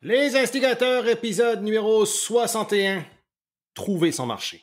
Les instigateurs, épisode numéro 61. Trouver son marché.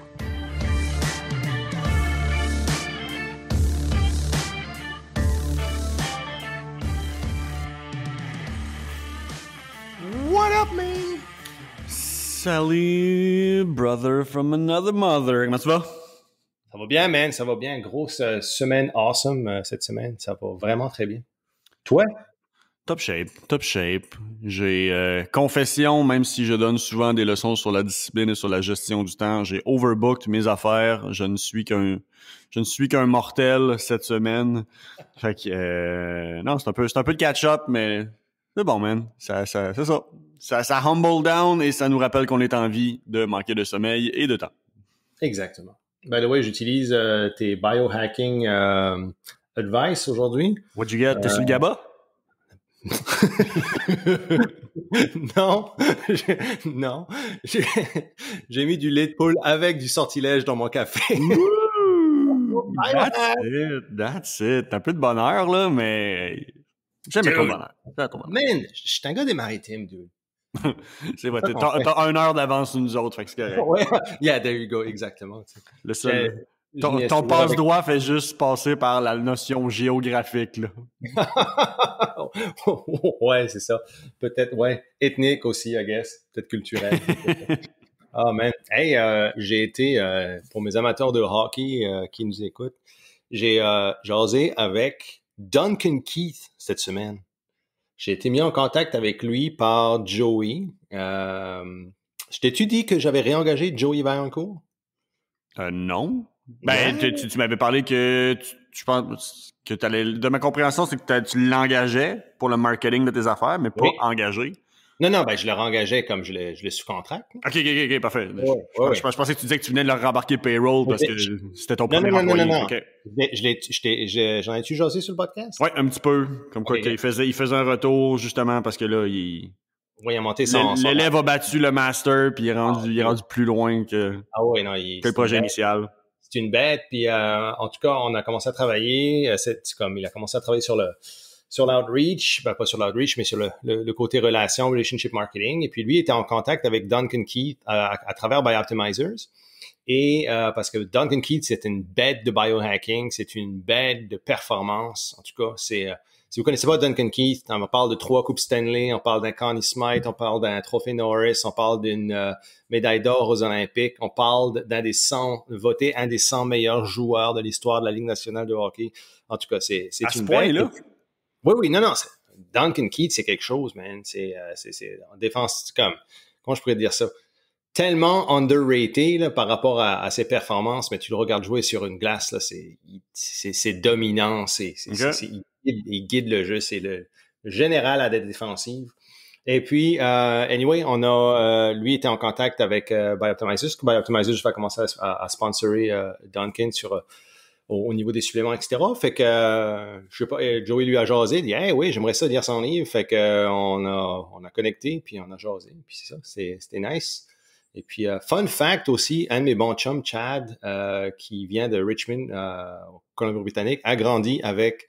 Sally, brother from another mother. Comment tu vas? Ça va bien, man. Ça va bien. Grosse euh, semaine awesome euh, cette semaine. Ça va vraiment très bien. Toi? Top shape, top shape. J'ai euh, confession, même si je donne souvent des leçons sur la discipline et sur la gestion du temps, j'ai overbooked mes affaires. Je ne suis qu'un, je ne suis qu'un mortel cette semaine. Fait que non, c'est un peu, c'est un peu de catch-up, mais c'est bon, man. Ça, ça, c'est ça. ça. humble down et ça nous rappelle qu'on est en vie de manquer de sommeil et de temps. Exactement. By the way, j'utilise euh, tes biohacking euh, advice aujourd'hui. What you get? T'es sur le euh, GABA? non, non, j'ai mis du lait de avec du sortilège dans mon café. that's it, that's it. T'as un de bonheur là, mais J'aime Man, je suis un gars des maritimes, dude. c'est vrai, t'as une heure d'avance sur nous autres, fait yeah, there you go, exactement. Le Ton, passe-droit fait juste passer par la notion géographique. ouais, c'est ça. Peut-être, ouais. Ethnique aussi, I guess. Peut-être culturel. Ah, man. Hey, euh, j'ai été, euh, pour mes amateurs de hockey euh, qui nous écoutent, j'ai jasé avec Duncan Keith cette semaine. J'ai été mis en contact avec lui par Joey. Euh, je t'ai-tu dit que j'avais réengagé Joey Vaillancourt? Euh, non. Ben, tu, tu m'avais parlé que tu, penses que tu allais. De ma compréhension, c'est que tu l'engageais pour le marketing de tes affaires, mais pas engagé. Non, non, ben, je le rengageais comme je le, je sous-contracte. OK, OK, OK, parfait. je, pensais que tu disais que tu venais de leur rembarquer payroll parce que c'était ton non, premier non, employé. Non, non, non, J'en ai-tu jasé sur le podcast? Oui, un petit peu. Comme quoi, faisait, il faisait un retour justement parce que là, il... Oui, il a monté son... L'élève a battu le master puis il est rendu, il est ah, rendu plus loin que, ah, ouais, non, le projet initial. C'est une bête. Puis euh, en tout cas, on a commencé à travailler. Euh, c'est comme Il a commencé à travailler sur le sur l'outreach, ben, pas sur l'outreach, mais sur le, côté relation, relationship marketing. Et puis lui était en contact avec Duncan Keith euh, à, travers BioOptimizers, Et euh, parce que Duncan Keith, c'est une bête de biohacking, c'est une bête de performance. En tout cas, c'est euh, si vous connaissez pas Duncan Keith, on parle de trois coupes Stanley, on parle d'un Connie Smythe, on parle d'un trophée Norris, on parle d'une médaille d'or aux Olympiques, on parle d'un des 100 votés un des 100 meilleurs joueurs de l'histoire de la Ligue nationale de hockey. En tout cas, c'est c'est une ce Point, là? Oui, oui, non, non. Duncan Keith, c'est quelque chose, man. C'est euh, en défense, comme, comment je pourrais dire ça? Tellement underrated là, par rapport à, ses performances, mais tu le regardes jouer sur une glace, c'est dominant, c'est c'est, il, guide le jeu, c'est le général à la défensive. Et puis, euh, anyway, on a, euh, lui était en contact avec euh, Bioptimizer va commencer à, à sponsorer Duncan sur au, niveau des suppléments, etc. Fait que, euh, je sais pas, euh, Joey lui a jasé, il dit, hey, oui, j'aimerais ça lire son livre. Fait que, euh, on a, on a connecté, puis on a jasé. Puis c'est ça, c'était nice. Et puis, fun fact aussi, un de mes bons chums, Chad, qui vient de Richmond, au Colombie-Britannique, a grandi avec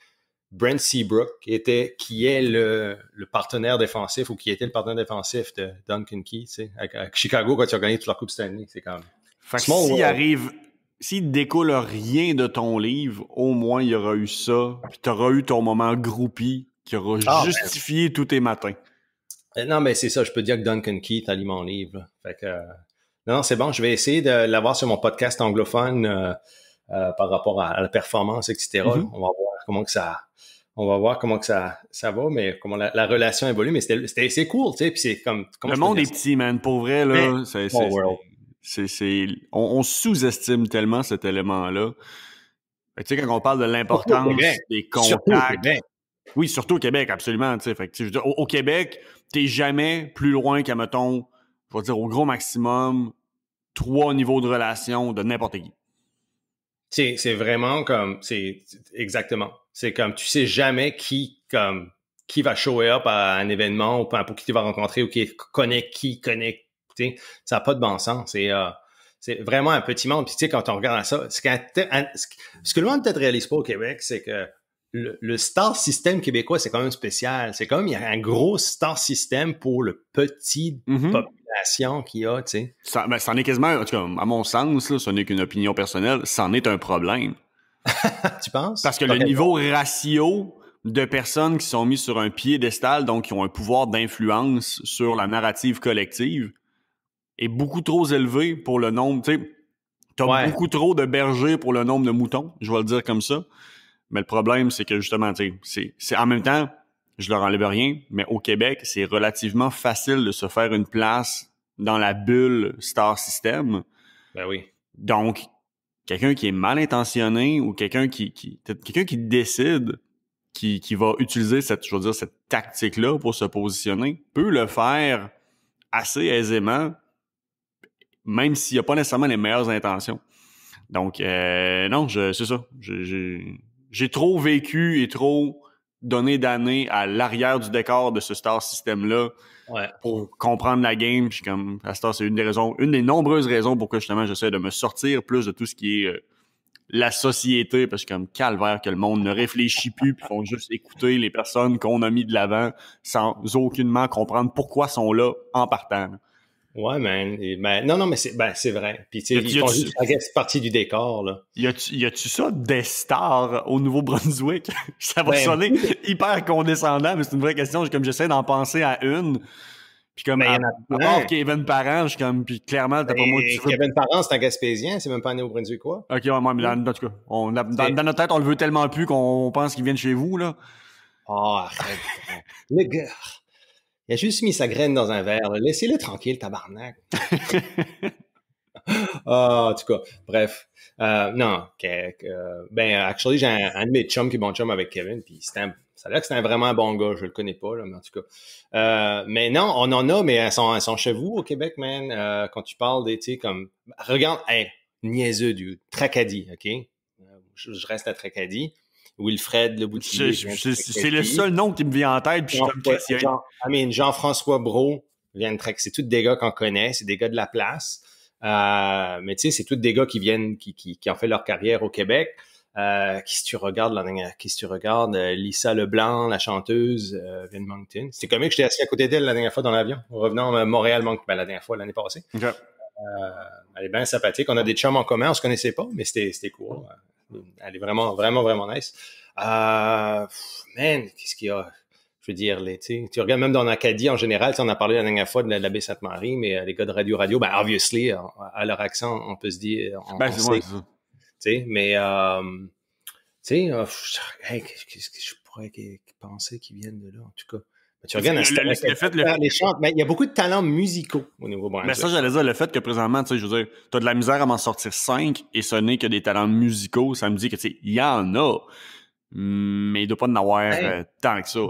Brent Seabrook, qui, était, qui est le, partenaire défensif ou qui était le partenaire défensif de Duncan Key, tu sais, à, Chicago quand tu as gagné toute la Coupe Stanley, C'est quand même. Fait que s'il arrive s'il ne découle rien de ton livre, au moins il y aura eu ça, puis tu auras eu ton moment groupie qui aura ah, ben. justifié tous tes matins. Euh, non, mais c'est ça, je peux dire que Duncan Keith a lu mon livre. Euh, non, c'est bon, je vais essayer de l'avoir sur mon podcast anglophone euh, par rapport à, la performance, etc. Mhm. On va voir comment que ça, on va voir comment que ça, ça va, mais comment la, relation évolue. Mais c'était c'est cool, tu sais. Puis c'est comme. le monde est petit, man. Pour vrai, là. C'est, c'est, on, on sous-estime tellement cet élément-là. Tu sais, quand on parle de l'importance des contacts. oui, surtout au Québec, absolument. au, Québec, t'es jamais plus loin qu'à, mettons, je dire au gros maximum, trois niveaux de relation de n'importe qui. C'est vraiment comme, c'est exactement. C'est comme, tu sais jamais qui, comme, qui va show up à un événement ou pour qui tu vas rencontrer ou qui connaît qui, connaît ça n'a pas de bon sens. Euh, c'est vraiment un petit monde. Puis, tu quand on regarde ça, ce, que le monde peut-être réalise pas au Québec, c'est que le, star système québécois, c'est quand même spécial. C'est quand même, il y un gros star système pour le petit mm-hmm. population qu'il y a, tu Ça, en est quasiment, à mon sens, ce n'est qu'une opinion personnelle, c'en est un problème. tu penses? Parce que le niveau ratio de personnes qui sont mises sur un piédestal, donc qui ont un pouvoir d'influence sur la narrative collective, est beaucoup trop élevé pour le nombre. Tu sais, t'as beaucoup trop de bergers pour le nombre de moutons, je vais le dire comme ça. Mais le problème, c'est que justement, tu sais, c'est en même temps, je leur enlève rien, mais au Québec, c'est relativement facile de se faire une place dans la bulle star system. Ben oui. Donc, quelqu'un qui est mal intentionné ou quelqu'un qui, quelqu'un qui décide qui, va utiliser cette, cette tactique-là pour se positionner peut le faire assez aisément même s'il n'y a pas nécessairement les meilleures intentions. Donc, euh, non, c'est ça. J'ai trop vécu et trop donné d'années à l'arrière du décor de ce star système là pour comprendre la game. Puis comme Star, c'est une des raisons, une des nombreuses raisons pourquoi justement j'essaie de me sortir plus de tout ce qui est euh, la société, parce que comme calvaire que le monde ne réfléchit plus, puis font juste écouter les personnes qu'on a mis de l'avant sans aucunement comprendre pourquoi sont là en partant. Ouais, man. Ben, non, non, mais c'est ben, vrai. Puis, tu sais, ils font juste partie du décor, là. Y a-tu ça des stars au Nouveau-Brunswick? ça va ben, sonner hyper condescendant, mais c'est une vraie question. Comme j'essaie d'en penser à une. Puis comme, ben, à, part Kevin Parent, je suis comme, puis clairement, t'as pas moi tu Kevin Parent, c'est un Gaspésien, c'est même pas un Néo-Brunswick, quoi. Ok, ouais, moi, mais dans, en tout cas, dans, dans, notre tête, on le veut tellement plus qu'on pense qu'il vient de chez vous, là. oh, arrête. le gars. Il a juste mis sa graine dans un verre. Laissez-le tranquille, tabarnak. oh, en tout cas, bref. Euh, non, OK. ben, actually, j'ai un, de mes chums qui est bon chum avec Kevin, ça a l'air que c'est un vraiment bon gars, je le connais pas, là, mais en tout cas. Euh, mais non, on en a, mais elles sont, sont chez vous au Québec, man. Euh, quand tu parles des, comme, regarde, hey, niaiseux du Tracadie, ok? je reste à Tracadie. Wilfred Le C'est le seul nom qui me vient en tête. Jean, je Jean, I mean, Jean-François Brault, c'est tous des gars qu'on connaît, c'est des gars de la place. Euh, mais tu sais, c'est tous des gars qui viennent, qui, ont fait leur carrière au Québec. Euh, qui si tu regardes, qui tu regardes, euh, Lisa Leblanc, la chanteuse, euh, Vin Moncton. C'était comique, j'étais assis à côté d'elle la dernière fois dans l'avion, en revenant à Montréal, ben, la dernière fois, l'année passée. elle est bien sympathique. On a des chums en commun, on se connaissait pas, mais c'était cool. Elle est vraiment, vraiment, vraiment nice. Euh, man, qu'est-ce qu'il y a? Je veux dire, tu regardes même dans l'Acadie en général, on a parlé la dernière fois de l'abbé Sainte-Marie, mais euh, les gars de Radio Radio, ben, obviously, à leur accent, on peut se dire. ben, mais, tu sais, euh, qu'est-ce que je pourrais penser qui viennent de là, en tout cas tu regardes le, fait, les mais il y a beaucoup de talents musicaux au niveau Brunswick. Mais ça, j'allais dire, le fait que présentement, tu sais, je veux dire, t'as de la misère à m'en sortir cinq et sonner que des talents musicaux, ça me dit que, tu sais, il y en a, mais il doit pas en avoir euh, tant que ça.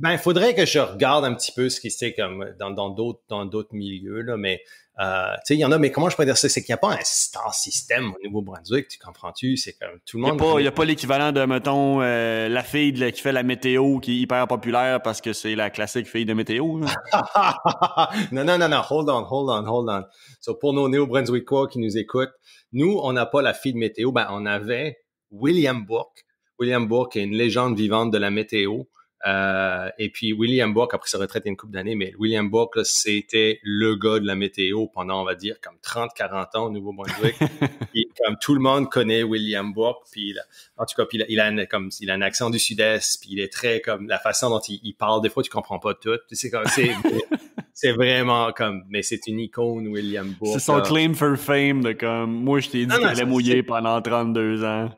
Ben, il faudrait que je regarde un petit peu ce qui c'est comme dans d'autres dans d'autres milieux mais euh, il y en a, mais comment je peux dire ça C'est qu'il n'y a pas un star système au Nouveau-Brunswick, tu comprends-tu C'est comme tout le monde. Il n'y a pas l'équivalent de mettons euh, la fille qui fait la météo, qui est hyper populaire parce que c'est la classique fille de météo. non, non, non, non. Hold on, hold on, hold on. So, pour nos Néo-Brunswickois qui nous écoutent, nous, on n'a pas la fille de météo. Ben, on avait William Burke. William Burke est une légende vivante de la météo. Euh, et puis William Bourke, après sa retraite, il y a une couple d'années, mais William Bourke, c'était le gars de la météo pendant, on va dire, comme 30-40 ans au Nouveau-Brunswick. comme tout le monde connaît William Bourke, puis il en tout cas, il, a, un, comme, il a un accent du Sud-Est, puis il est très comme la façon dont il, parle, des fois, tu comprends pas tout. C'est comme, c'est, vraiment comme, mais c'est une icône, William Bourke. C'est son claim for fame de comme, moi, je t'ai dit qu'il allait mouiller pendant 32 ans.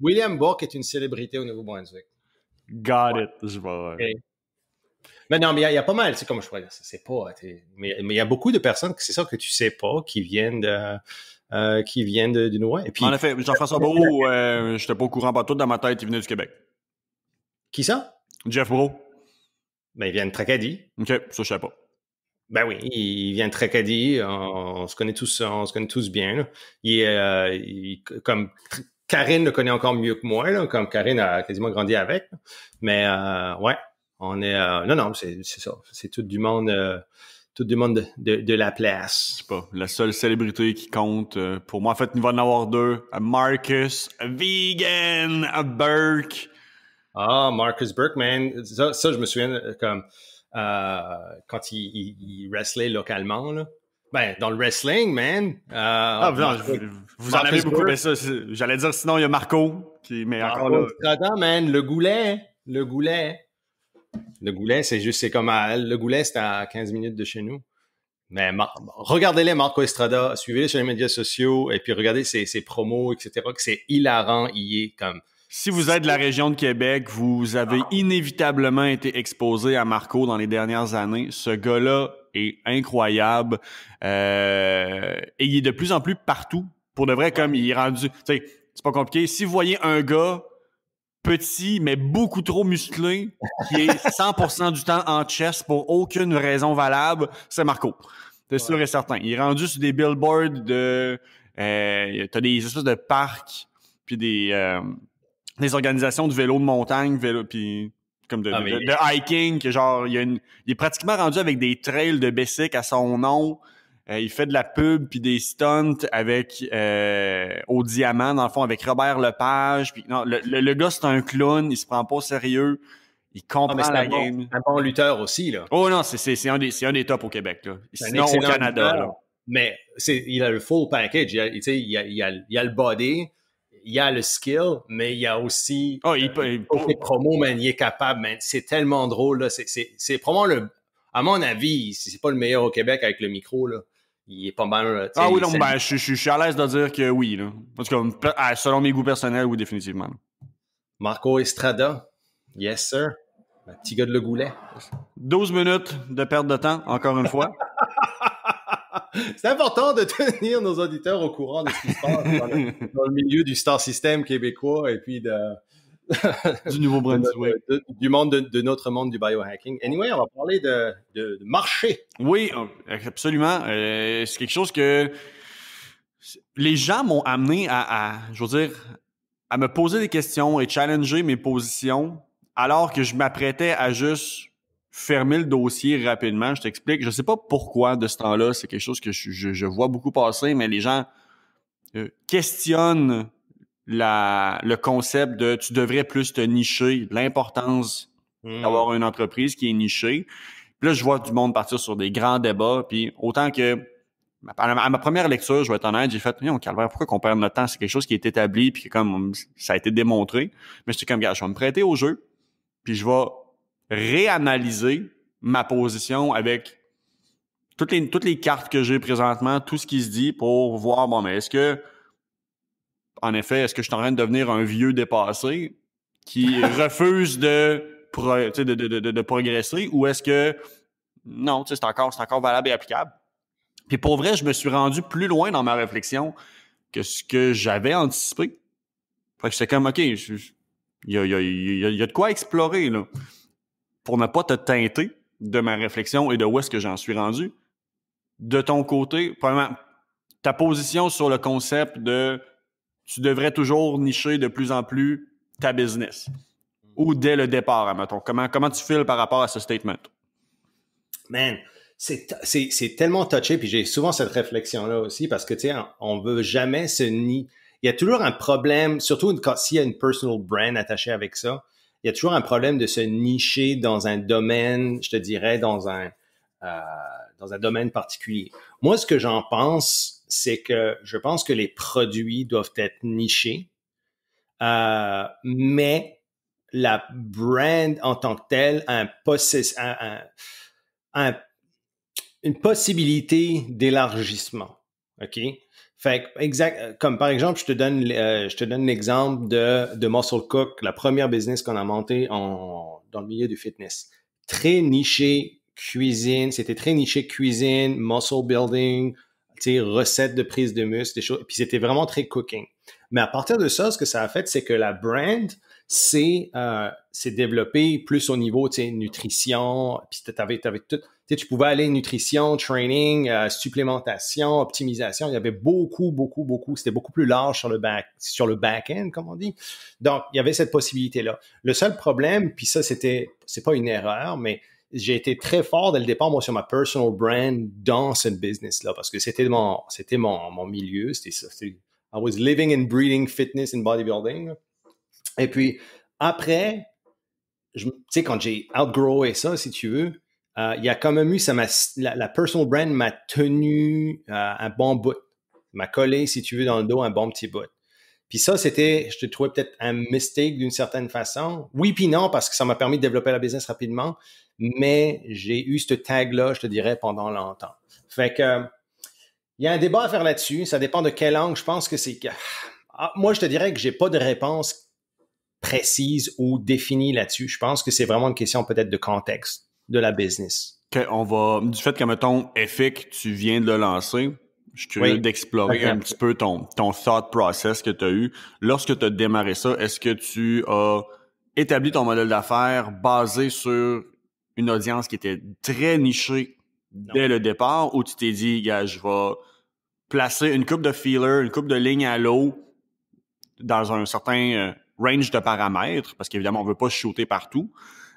William Bourke est une célébrité au Nouveau-Brunswick. Got it. Je vois. Mais non, mais il y, a pas mal, c'est comme je pourrais dire, c'est pas. Mais il y a beaucoup de personnes c'est ça que tu sais pas qui viennent de. Euh, qui viennent de, en effet, Jean-François Beau, j'étais pas au courant, pas tout dans ma tête, il venait du Québec. Qui ça? Jeff Bro. Ben, il vient de Tracadie. OK, ça, je sais pas. Ben oui, il vient de Tracadie. On, se connaît tous, on se connaît tous bien. Euh, il comme Karine le connaît encore mieux que moi, là, comme Karine a quasiment grandi avec. Mais euh, ouais, on est. Euh, non, non, c'est ça. C'est tout du monde. Euh, tout du monde de, de, la place. sais pas la seule célébrité qui compte. Euh, pour moi, en fait, il va en avoir deux. Marcus Vegan Burke. Ah, Marcus Burke, man. Ça, je me souviens comme quand il, il, il wrestlait localement. Là. Ben, dans le wrestling, man. Euh, ah, vous, en avez beaucoup, ça, j'allais dire sinon, il y a Marco qui met encore là. man, le goulet, le goulet. Le goulet, c'est juste, c'est comme à, le goulet, c'est à 15 minutes de chez nous. Mais regardez-les, Marco Estrada, suivez-les sur les médias sociaux et puis regardez ses, promos, etc. Que c'est hilarant, il est comme. Si vous êtes de la région de Québec, vous avez ah. inévitablement été exposé à Marco dans les dernières années. Ce gars-là est incroyable. Euh, et il est de plus en plus partout. Pour de vrai, comme il est rendu. C'est pas compliqué. Si vous voyez un gars petit, mais beaucoup trop musclé, qui est 100% du temps en chess pour aucune raison valable, c'est Marco. C'est sûr et certain. Il est rendu sur des billboards de. Euh, t'as des espèces de parcs, puis des, euh, des organisations de vélo de montagne, vélo, puis comme de, hiking, genre, il, est pratiquement rendu avec des trails de Bessic à son nom. Euh, il fait de la pub puis des stunts avec euh, au diamant dans le fond avec Robert Lepage. Puis le, gars c'est un clown, il se prend pas au sérieux. Il ah, compte la game. un bon lutteur aussi là. Oh non, c'est un des tops au Québec là. Sinon au Canada Mais il a le full package, il, a, a, il a le body, il y a le skill, mais il y a aussi. Oh, il, peut, euh, il promos, mais il est capable, Mais C'est tellement drôle, C'est probablement le. À mon avis, c'est pas le meilleur au Québec avec le micro, là. Il est pas mal. Euh, ah oui, non, ben, je, suis à l'aise de dire que oui, là. En selon mes goûts personnels, oui, définitivement. Marco Estrada. Yes, sir. Le petit gars de le goulet. 12 minutes de perte de temps, encore une fois. c'est important de tenir nos auditeurs au courant de ce qui se passe dans le, milieu du star system québécois et puis de, du nouveau Brunswick. du monde de, notre monde du biohacking. Anyway, on va parler de, marché. Oui, euh, absolument. Euh, c'est quelque chose que les gens m'ont amené à, à, je veux dire, à me poser des questions et challenger mes positions alors que je m'apprêtais à juste fermer le dossier rapidement. Je t'explique. Je sais pas pourquoi de ce temps-là, c'est quelque chose que je, vois beaucoup passer, mais les gens euh, questionnent la, le concept de tu devrais plus te nicher, l'importance hmm. d'avoir une entreprise qui est nichée. Puis là, je vois du monde partir sur des grands débats, puis autant que à ma première lecture, je vais être honnête, j'ai fait, on calvaire, pourquoi qu'on perd notre temps? C'est quelque chose qui est établi, puis comme ça a été démontré. Mais j'étais comme, gars, je vais me prêter au jeu, puis je vais réanalyser ma position avec toutes les, toutes les cartes que j'ai présentement, tout ce qui se dit pour voir, bon, mais est-ce que, en effet, est-ce que je suis en train de devenir un vieux dépassé qui refuse de, de, de, de, progresser ou est-ce que, non, tu c'est encore, encore valable et applicable? Puis pour vrai, je me suis rendu plus loin dans ma réflexion que ce que j'avais anticipé. Fait que j'étais comme, OK, il y a, y, y a de quoi explorer, là pour ne pas te teinter de ma réflexion et de où est-ce que j'en suis rendu. De ton côté, vraiment ta position sur le concept de tu devrais toujours nicher de plus en plus ta business ou dès le départ, admettons. Comment, comment tu files par rapport à ce statement? Man, c'est tellement touché, puis j'ai souvent cette réflexion-là aussi, parce que, tu sais, on veut jamais se ni. Il y a toujours un problème, surtout s'il y a une personal brand attachée avec ça il y a toujours un problème de se nicher dans un domaine, je te dirais, dans un, euh, dans un domaine particulier. Moi, ce que j'en pense, c'est que je pense que les produits doivent être nichés, euh, mais la brand en tant que telle a un, une possibilité d'élargissement. OK? Fait exact, euh, comme par exemple, je te donne, euh, je te donne l'exemple de, de Muscle Cook, la première business qu'on a montée dans le milieu du fitness. Très niché cuisine, c'était très niché cuisine, muscle building, recettes de prise de muscle, des choses. Puis c'était vraiment très cooking. Mais à partir de ça, ce que ça a fait, c'est que la brand s'est euh, développée plus au niveau nutrition. Puis tu avais, avais tout tu, pouvais aller nutrition, training, euh, supplémentation, optimisation. Il y avait beaucoup, beaucoup, beaucoup. C'était beaucoup plus large sur le back, sur le back-end, comme on dit. Donc, il y avait cette possibilité-là. Le seul problème, puis ça, c'était, c'est pas une erreur, mais j'ai été très fort dès le départ, moi, sur ma personal brand dans ce business-là, parce que c'était mon, c'était mon, milieu. C'était ça. I was living and breathing fitness and bodybuilding. Et puis, après, tu sais, quand j'ai outgrown ça, si tu veux, euh, il y a quand même eu, la, personal brand m'a tenu euh, un bon bout, m'a collé, si tu veux, dans le dos un bon petit bout. Puis ça, c'était, je te trouvais peut-être un mistake d'une certaine façon. Oui, puis non, parce que ça m'a permis de développer la business rapidement, mais j'ai eu ce tag-là, je te dirais, pendant longtemps. Fait que, il y a un débat à faire là-dessus. Ça dépend de quel angle. Je pense que c'est. que ah, moi, je te dirais que j'ai pas de réponse précise ou définie là-dessus. Je pense que c'est vraiment une question peut-être de contexte de la business. on va, du fait que, mettons, effic, tu viens de le lancer, je suis curieux d'explorer un petit peu ton, ton thought process que tu as eu. Lorsque tu as démarré ça, est-ce que tu as établi ton modèle d'affaires basé sur une audience qui était très nichée dès le départ ou tu t'es dit, je vais placer une coupe de feeler, une coupe de ligne à l'eau dans un certain euh, range de paramètres parce qu'évidemment, on veut pas shooter partout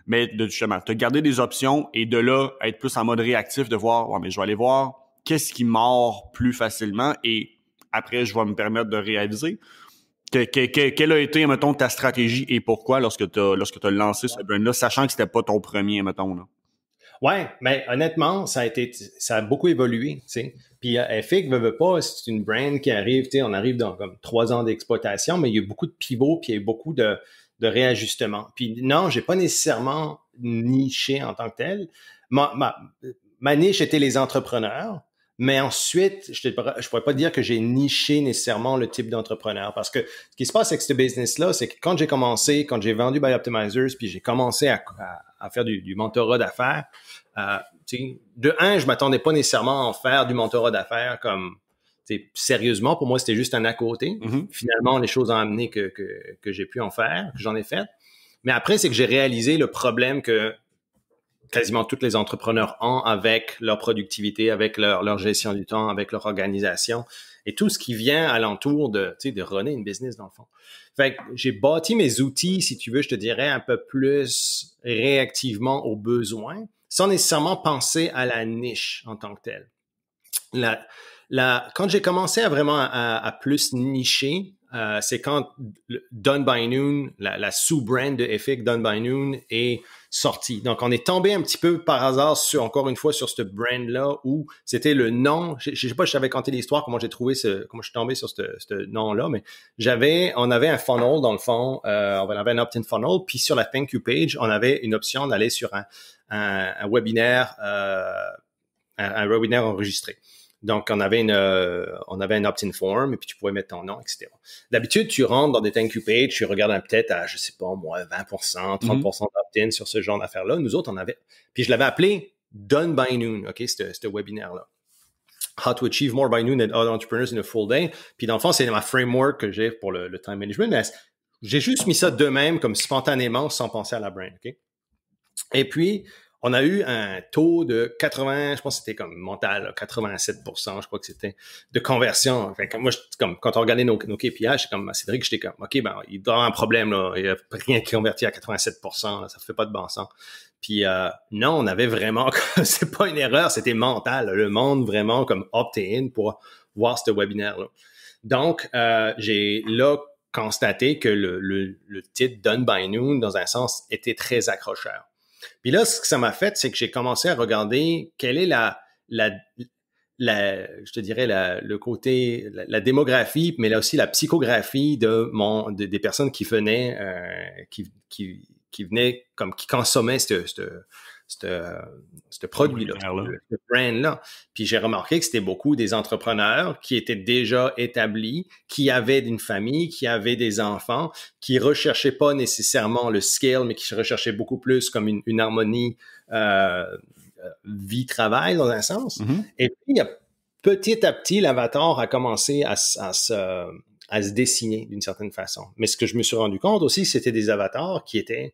mais de tu te garder des options et de là être plus en mode réactif de voir mais je vais aller voir qu'est-ce qui mord plus facilement et après je vais me permettre de réaliser que, quelle a été mettons ta stratégie et pourquoi lorsque tu lorsque as lancé ce brand là sachant que c'était pas ton premier mettons là. Ouais, mais honnêtement, ça a été ça a beaucoup évolué, tu Puis euh, FIC veut, pas, c'est une brand qui arrive, tu sais, on arrive dans comme trois ans d'exploitation, mais il y a beaucoup de pivots, puis il y a beaucoup de de réajustement. Puis non, j'ai pas nécessairement niché en tant que tel. Ma, ma, ma niche était les entrepreneurs, mais ensuite, je ne pourrais pas dire que j'ai niché nécessairement le type d'entrepreneur parce que ce qui se passe avec ce business-là, c'est que quand j'ai commencé, quand j'ai vendu By Optimizers, puis j'ai commencé à, à, faire du, du mentorat d'affaires, euh, de un, je m'attendais pas nécessairement à en faire du mentorat d'affaires comme sérieusement, pour moi, c'était juste un à côté. Mhm. Finalement, les choses ont amené que, j'ai pu en faire, que j'en ai fait. Mais après, c'est que j'ai réalisé le problème que quasiment tous les entrepreneurs ont avec leur productivité, avec leur, gestion du temps, avec leur organisation et tout ce qui vient alentour de, de runner une business dans le fond. Fait j'ai bâti mes outils, si tu veux, je te dirais un peu plus réactivement aux besoins sans nécessairement penser à la niche en tant que telle. La, quand j'ai commencé à vraiment à, plus nicher, euh, c'est quand Done by Noon, la, sous-brand de Epic, Done by Noon, est sortie. Donc, on est tombé un petit peu par hasard, encore une fois, sur ce brand-là où c'était le nom. Je, ne sais pas, je j'avais conté l'histoire, comment j'ai trouvé ce, comment je suis tombé sur ce, nom-là, mais j'avais, on avait un funnel dans le fond, euh, on avait un opt-in funnel, puis sur la thank you page, on avait une option d'aller sur un, webinaire, euh, un, webinaire enregistré. Donc, on avait une, euh, on avait un opt-in form et puis tu pouvais mettre ton nom, etc. D'habitude, tu rentres dans des thank you tu regardes peut-être à, je sais pas, moi, 20%, 30% d'opt-in sur ce genre d'affaires-là. Nous autres, on avait, puis je l'avais appelé Done by Noon, OK, ce webinaire-là. How to Achieve More by Noon and Other Entrepreneurs in a Full Day. Puis dans le fond, c'est ma framework que j'ai pour le, le, time management, mais j'ai juste mis ça de même, comme spontanément, sans penser à la brain, OK? Et puis, on a eu un taux de 80, je pense que c'était comme mental, 87 je crois que c'était, de conversion. moi, je, comme, quand on regardait nos, nos KPI, j'étais comme ah, Cédric, j'étais comme, OK, ben, il doit avoir un problème, là. Il n'y a rien qui converti à 87 ça ça fait pas de bon sens. Puis euh, non, on avait vraiment, c'est pas une erreur, c'était mental. Le monde vraiment comme opt-in pour voir ce webinaire-là. Donc, euh, j'ai là constaté que le, le titre Done by Noon, dans un sens, était très accrocheur. Puis là, ce que ça m'a fait, c'est que j'ai commencé à regarder quelle est la, la, je te dirais, le côté, la, démographie, mais là aussi la psychographie de mon, des personnes qui venaient, euh, qui, qui, venaient, comme qui consommaient cette, ce produit-là, ce brand-là. Puis j'ai remarqué que c'était beaucoup des entrepreneurs qui étaient déjà établis, qui avaient une famille, qui avaient des enfants, qui recherchaient pas nécessairement le scale, mais qui recherchaient beaucoup plus comme une, une harmonie euh, euh, vie-travail dans un sens. Mm-hmm. Et puis, petit à petit, l'avatar a commencé à, à se à se dessiner d'une certaine façon. Mais ce que je me suis rendu compte aussi, c'était des avatars qui étaient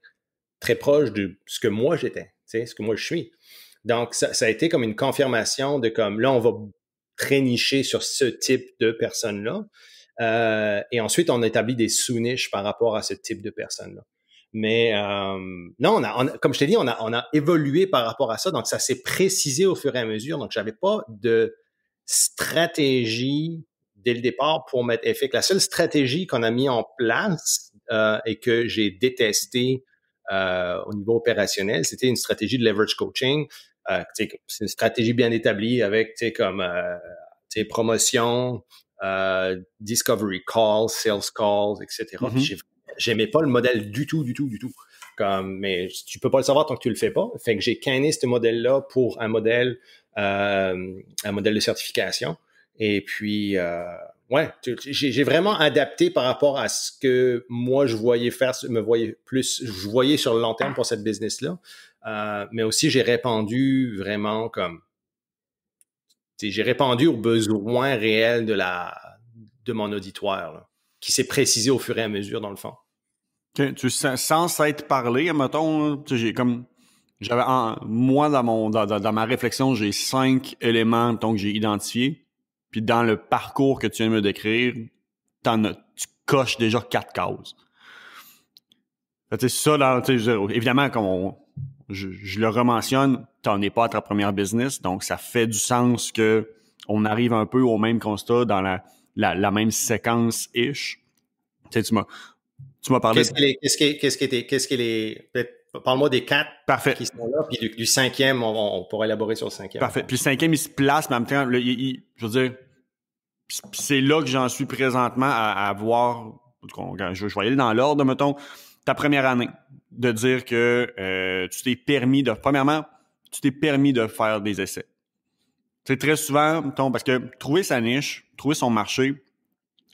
très proches de ce que moi j'étais ce que moi je suis. Donc, ça, a été comme une confirmation de comme là, on va très nicher sur ce type de personnes-là. Euh, et ensuite, on établit des sous-niches par rapport à ce type de personnes-là. Mais euh, non, on a, comme je t'ai dit, on a, on a évolué par rapport à ça. Donc, ça s'est précisé au fur et à mesure. Donc, j'avais pas de stratégie dès le départ pour mettre effet. La seule stratégie qu'on a mis en place euh, et que j'ai détesté euh, au niveau opérationnel, c'était une stratégie de leverage coaching. Euh, c'est une stratégie bien établie avec comme euh, promotion, euh, discovery calls, sales calls, etc. Mm-hmm. J'aimais pas le modèle du tout, du tout, du tout. Comme, mais tu peux pas le savoir tant que tu le fais pas. Fait que j'ai canné ce modèle-là pour un modèle, un modèle de certification. Et puis, ouais, j'ai vraiment adapté par rapport à ce que moi je voyais faire, me voyais plus, je voyais sur le long terme pour cette business là. Euh, mais aussi j'ai répandu vraiment comme, j'ai répandu aux besoins réels de la de mon auditoire qui s'est précisé au fur et à mesure dans le fond. tu sens, sans être parlé, mettons, j'ai comme j'avais moi dans mon dans, ma réflexion j'ai cinq éléments donc que j'ai identifiés puis dans le parcours que tu viens de me décrire, en tu coches déjà quatre causes. C'est ça, évidemment, comme on, je, je, le rementionne, t'en es pas à ta première business, donc ça fait du sens que on arrive un peu au même constat dans la, la, même séquence-ish. Tu m'as parlé... Qu'est-ce qui est... Qu'est-ce qui est, Parle-moi des quatre qui sont là, puis du, cinquième, on, pourra élaborer sur le cinquième. Parfait. Puis le cinquième, il se place, mais en même temps, je veux dire, c'est là que j'en suis présentement à, avoir, voir, je, je voyais dans l'ordre, mettons, ta première année, de dire que euh, tu t'es permis de, premièrement, tu t'es permis de faire des essais. C'est très souvent, mettons, parce que trouver sa niche, trouver son marché,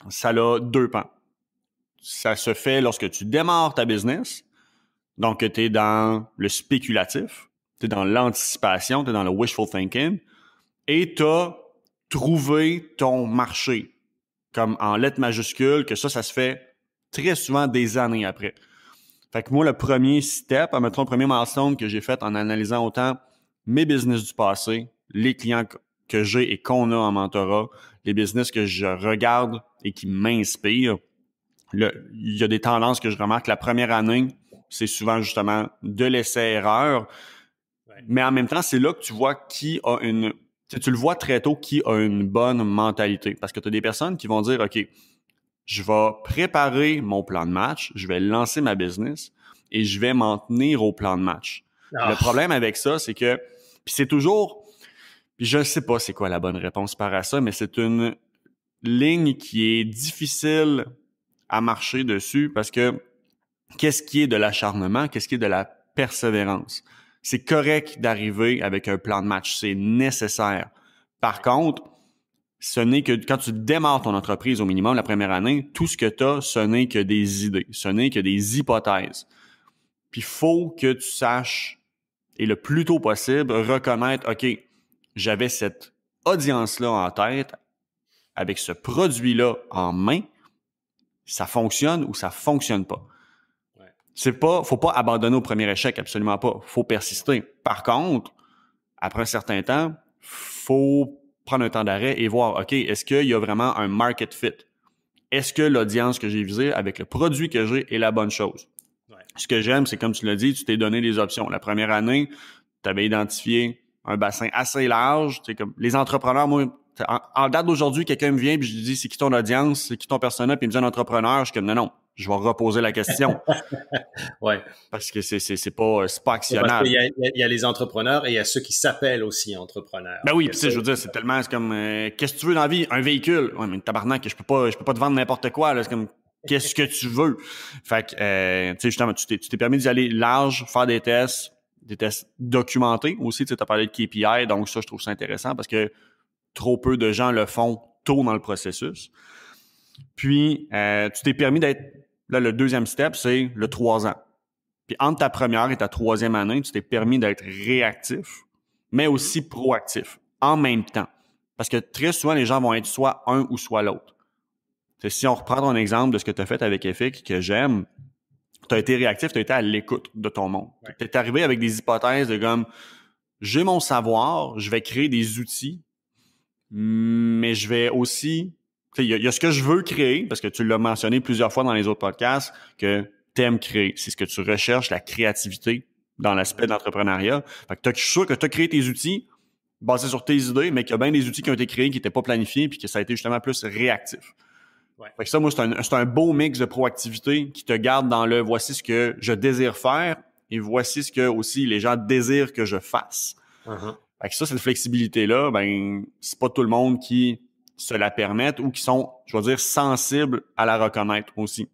ça a deux pans. Ça se fait lorsque tu démarres ta business, donc, tu es dans le spéculatif, tu es dans l'anticipation, tu es dans le wishful thinking et tu as trouvé ton marché, comme en lettres majuscules, que ça, ça se fait très souvent des années après. Fait que moi, le premier step, à ah, le premier milestone que j'ai fait en analysant autant mes business du passé, les clients que j'ai et qu'on a en mentorat, les business que je regarde et qui m'inspirent, il y a des tendances que je remarque la première année, c'est souvent justement de l'essai-erreur. Mais en même temps, c'est là que tu vois qui a une. Tu, le vois très tôt qui a une bonne mentalité. Parce que tu as des personnes qui vont dire OK, je vais préparer mon plan de match, je vais lancer ma business et je vais m'en tenir au plan de match. Ah. Le problème avec ça, c'est que. Puis c'est toujours. Puis je sais pas c'est quoi la bonne réponse par à ça, mais c'est une ligne qui est difficile à marcher dessus parce que qu'est-ce qui est de l'acharnement, qu'est-ce qui est de la persévérance. C'est correct d'arriver avec un plan de match, c'est nécessaire. Par contre, ce n'est que quand tu démarres ton entreprise au minimum la première année, tout ce que tu as, ce n'est que des idées, ce n'est que des hypothèses. Puis il faut que tu saches et le plus tôt possible reconnaître OK, j'avais cette audience-là en tête avec ce produit-là en main, ça fonctionne ou ça ne fonctionne pas c'est pas, faut pas abandonner au premier échec, absolument pas. Faut persister. Par contre, après un certain temps, faut prendre un temps d'arrêt et voir, OK, est-ce qu'il y a vraiment un market fit? Est-ce que l'audience que j'ai visée avec le produit que j'ai est la bonne chose? Ce que j'aime, c'est comme tu l'as dit, tu t'es donné des options. La première année, tu avais identifié un bassin assez large. Comme les entrepreneurs, moi, en, date d'aujourd'hui, quelqu'un me vient et je dis, c'est qui ton audience? C'est qui ton persona? Puis il me dit, un entrepreneur. Je comme, non, non, je vais reposer la question. ouais. Parce que c'est c'est euh, pas c'est pas actionnable. Il y, a, y, a, les entrepreneurs et il y a ceux qui s'appellent aussi entrepreneurs. Ben oui, tu je veux dire, c'est tellement c'est comme euh, qu'est-ce que tu veux dans la vie Un véhicule. Ouais, mais tabarnak, je peux pas je peux pas te vendre n'importe quoi. C'est comme qu'est-ce que tu veux Fait que euh, tu sais justement, tu t'es permis d'y aller large, faire des tests, des tests documentés aussi. Tu as parlé de KPI, donc ça je trouve ça intéressant parce que trop peu de gens le font tôt dans le processus. Puis, tu t'es permis d'être Là, le deuxième step, c'est le trois ans. Puis entre ta première et ta troisième année, tu t'es permis d'être réactif, mais aussi proactif en même temps. Parce que très souvent, les gens vont être soit un ou soit l'autre. Si on reprend un exemple de ce que tu as fait avec EFIC, que j'aime, tu as été réactif, tu as été à l'écoute de ton monde. Tu es arrivé avec des hypothèses de comme j'ai mon savoir, je vais créer des outils, mais je vais aussi il y, a ce que je veux créer, parce que tu l'as mentionné plusieurs fois dans les autres podcasts, que t'aimes créer. C'est ce que tu recherches, la créativité dans l'aspect d'entrepreneuriat. l'entrepreneuriat. Fait que je suis sûr que tu as créé tes outils basés sur tes idées, mais qu'il y a bien des outils qui ont été créés qui n'étaient pas planifiés puis que ça a été justement plus réactif. Ouais. Fait que ça, moi, c'est un, un, beau mix de proactivité qui te garde dans le voici ce que je désire faire et voici ce que aussi les gens désirent que je fasse. Uh-huh. Fait que ça, cette flexibilité-là, ben, c'est pas tout le monde qui se la permettent ou qui sont, je veux dire, sensibles à la reconnaître aussi.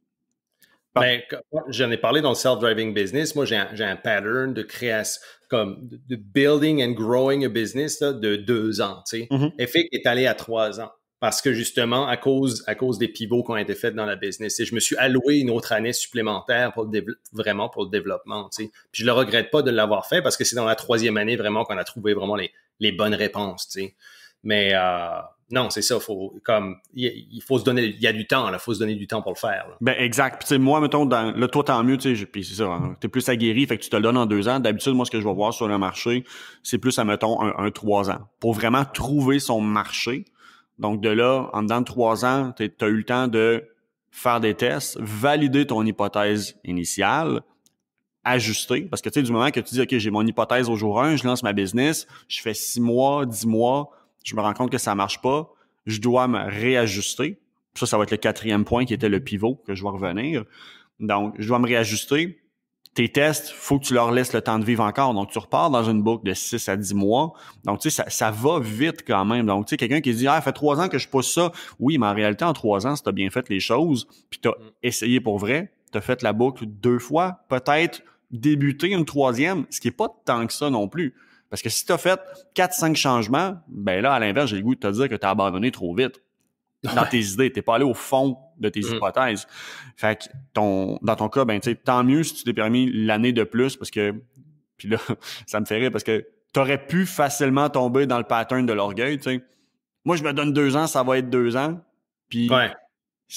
Ben, j'en ai parlé dans le self-driving business. Moi, j'ai un, pattern de création, comme de building and growing a business de deux ans. Tu sais. Mm-hmm. est allé à trois ans parce que justement, à cause, à cause des pivots qui ont été faits dans la business. Et je me suis alloué une autre année supplémentaire pour vraiment pour le développement. Tu sais. Puis je le regrette pas de l'avoir fait parce que c'est dans la troisième année vraiment qu'on a trouvé vraiment les, les bonnes réponses. Tu sais. Mais euh, non, c'est ça. Faut comme il faut se donner, il y a du temps. Il faut se donner du temps pour le faire. Ben exact. Puis moi, mettons, dans, là, toi tant mieux. Tu sais, puis c'est ça. Hein, t'es plus aguerri, fait que tu te le donnes en deux ans. D'habitude, moi, ce que je vais voir sur le marché, c'est plus à mettons un, trois ans pour vraiment trouver son marché. Donc de là, en dedans de trois ans, tu as eu le temps de faire des tests, valider ton hypothèse initiale, ajuster. Parce que tu sais, du moment que tu dis OK, j'ai mon hypothèse au jour 1, je lance ma business, je fais six mois, dix mois je me rends compte que ça marche pas, je dois me réajuster. Ça, ça va être le quatrième point qui était le pivot que je vais revenir. Donc, je dois me réajuster. Tes tests, faut que tu leur laisses le temps de vivre encore. Donc, tu repars dans une boucle de 6 à 10 mois. Donc, tu sais, ça, va vite quand même. Donc, tu sais, quelqu'un qui dit, ah, fait trois ans que je pose ça. Oui, mais en réalité, en trois ans, si as bien fait les choses, puis as mm. essayé pour vrai, as fait la boucle deux fois, peut-être débuter une troisième, ce qui est pas tant que ça non plus. Parce que si tu as fait 4-5 changements, ben là, à l'inverse, j'ai le goût de te dire que tu as abandonné trop vite dans tes idées. T'es pas allé au fond de tes mm. hypothèses. Fait que ton, dans ton cas, ben, tant mieux si tu t'es permis l'année de plus parce que, puis là, ça me fait rire parce que t'aurais pu facilement tomber dans le pattern de l'orgueil, tu sais. Moi, je me donne deux ans, ça va être deux ans. Puis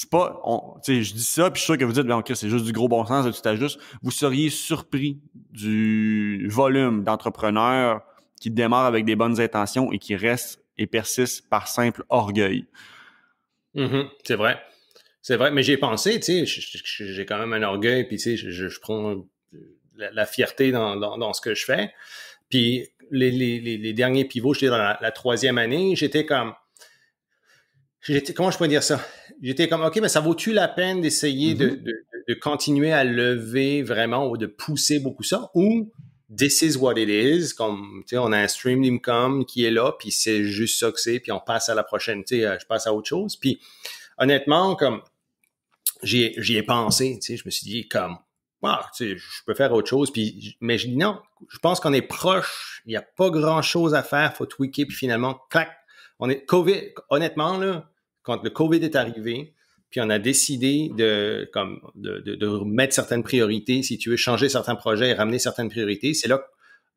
pas, je dis ça, puis je suis sûr que vous dites, ben, c'est juste du gros bon sens, tout à juste. Vous seriez surpris du volume d'entrepreneurs qui démarrent avec des bonnes intentions et qui restent et persistent par simple orgueil. Mm-hmm. c'est vrai. C'est vrai, mais j'ai pensé, tu sais, j'ai quand même un orgueil, puis tu sais, je, prends la, fierté dans, ce que je fais. Puis les, derniers pivots, j'étais dans la troisième année, j'étais comme, comment je peux dire ça? J'étais comme, OK, mais ça vaut-tu la peine d'essayer mm-hmm. de, continuer à lever vraiment ou de pousser beaucoup ça? Ou this is what it is, comme, tu sais, on a un stream comme qui est là, puis c'est juste ça que c'est, puis on passe à la prochaine, tu sais, euh, je passe à autre chose. Puis honnêtement, comme, j'y ai pensé, tu sais, je me suis dit, comme, wow, ah, tu sais, je peux faire autre chose. Puis, mais je dis non, je pense qu'on est proche, il n'y a pas grand-chose à faire, faut tweaker, puis finalement, clac, on est COVID, honnêtement, là, quand le COVID est arrivé, puis on a décidé de, comme, de, de, mettre certaines priorités, si tu veux, changer certains projets et ramener certaines priorités. C'est là que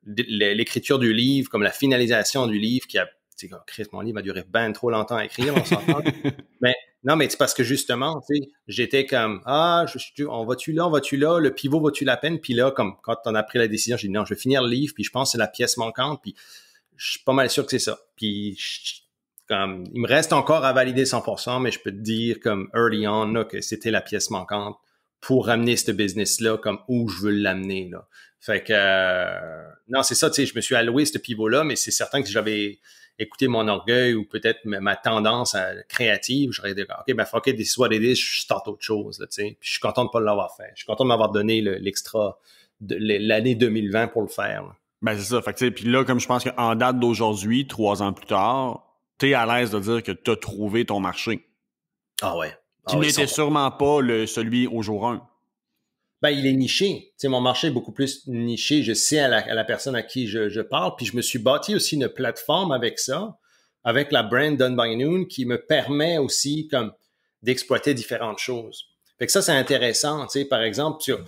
l'écriture du livre, comme la finalisation du livre qui a tu sais, mon livre a duré bien trop longtemps à écrire, on s'entend. mais non, mais c'est parce que justement, tu sais, j'étais comme Ah, on va-tu là, on va-tu là, le pivot va-tu la peine? Puis là, comme quand on a pris la décision, j'ai dit non, je vais finir le livre, puis je pense que c'est la pièce manquante, puis je suis pas mal sûr que c'est ça. Puis comme, il me reste encore à valider 100%, mais je peux te dire comme early on que c'était la pièce manquante pour amener ce business-là comme où je veux l'amener. Là. Fait que, euh, non, c'est ça, tu sais, je me suis alloué ce pivot-là, mais c'est certain que si j'avais écouté mon orgueil ou peut-être ma tendance à, euh, créative, j'aurais dit, OK, ben, faut que des soirs des je tente autre chose, tu sais. Puis je suis content de pas l'avoir fait. Je suis content de m'avoir donné l'extra de l'année 2020 pour le faire. Ben, c'est ça. Fait que, puis là, comme je pense qu'en date d'aujourd'hui, trois ans plus tard, tu es à l'aise de dire que tu as trouvé ton marché. Ah ouais. qui ah sûrement pas le, celui au jour 1. Ben, il est niché. sais mon marché est beaucoup plus niché. Je sais à la, personne à qui je, parle. Puis je me suis bâti aussi une plateforme avec ça, avec la brand Done by Noon, qui me permet aussi comme d'exploiter différentes choses. Fait que ça, c'est intéressant. par exemple, sur,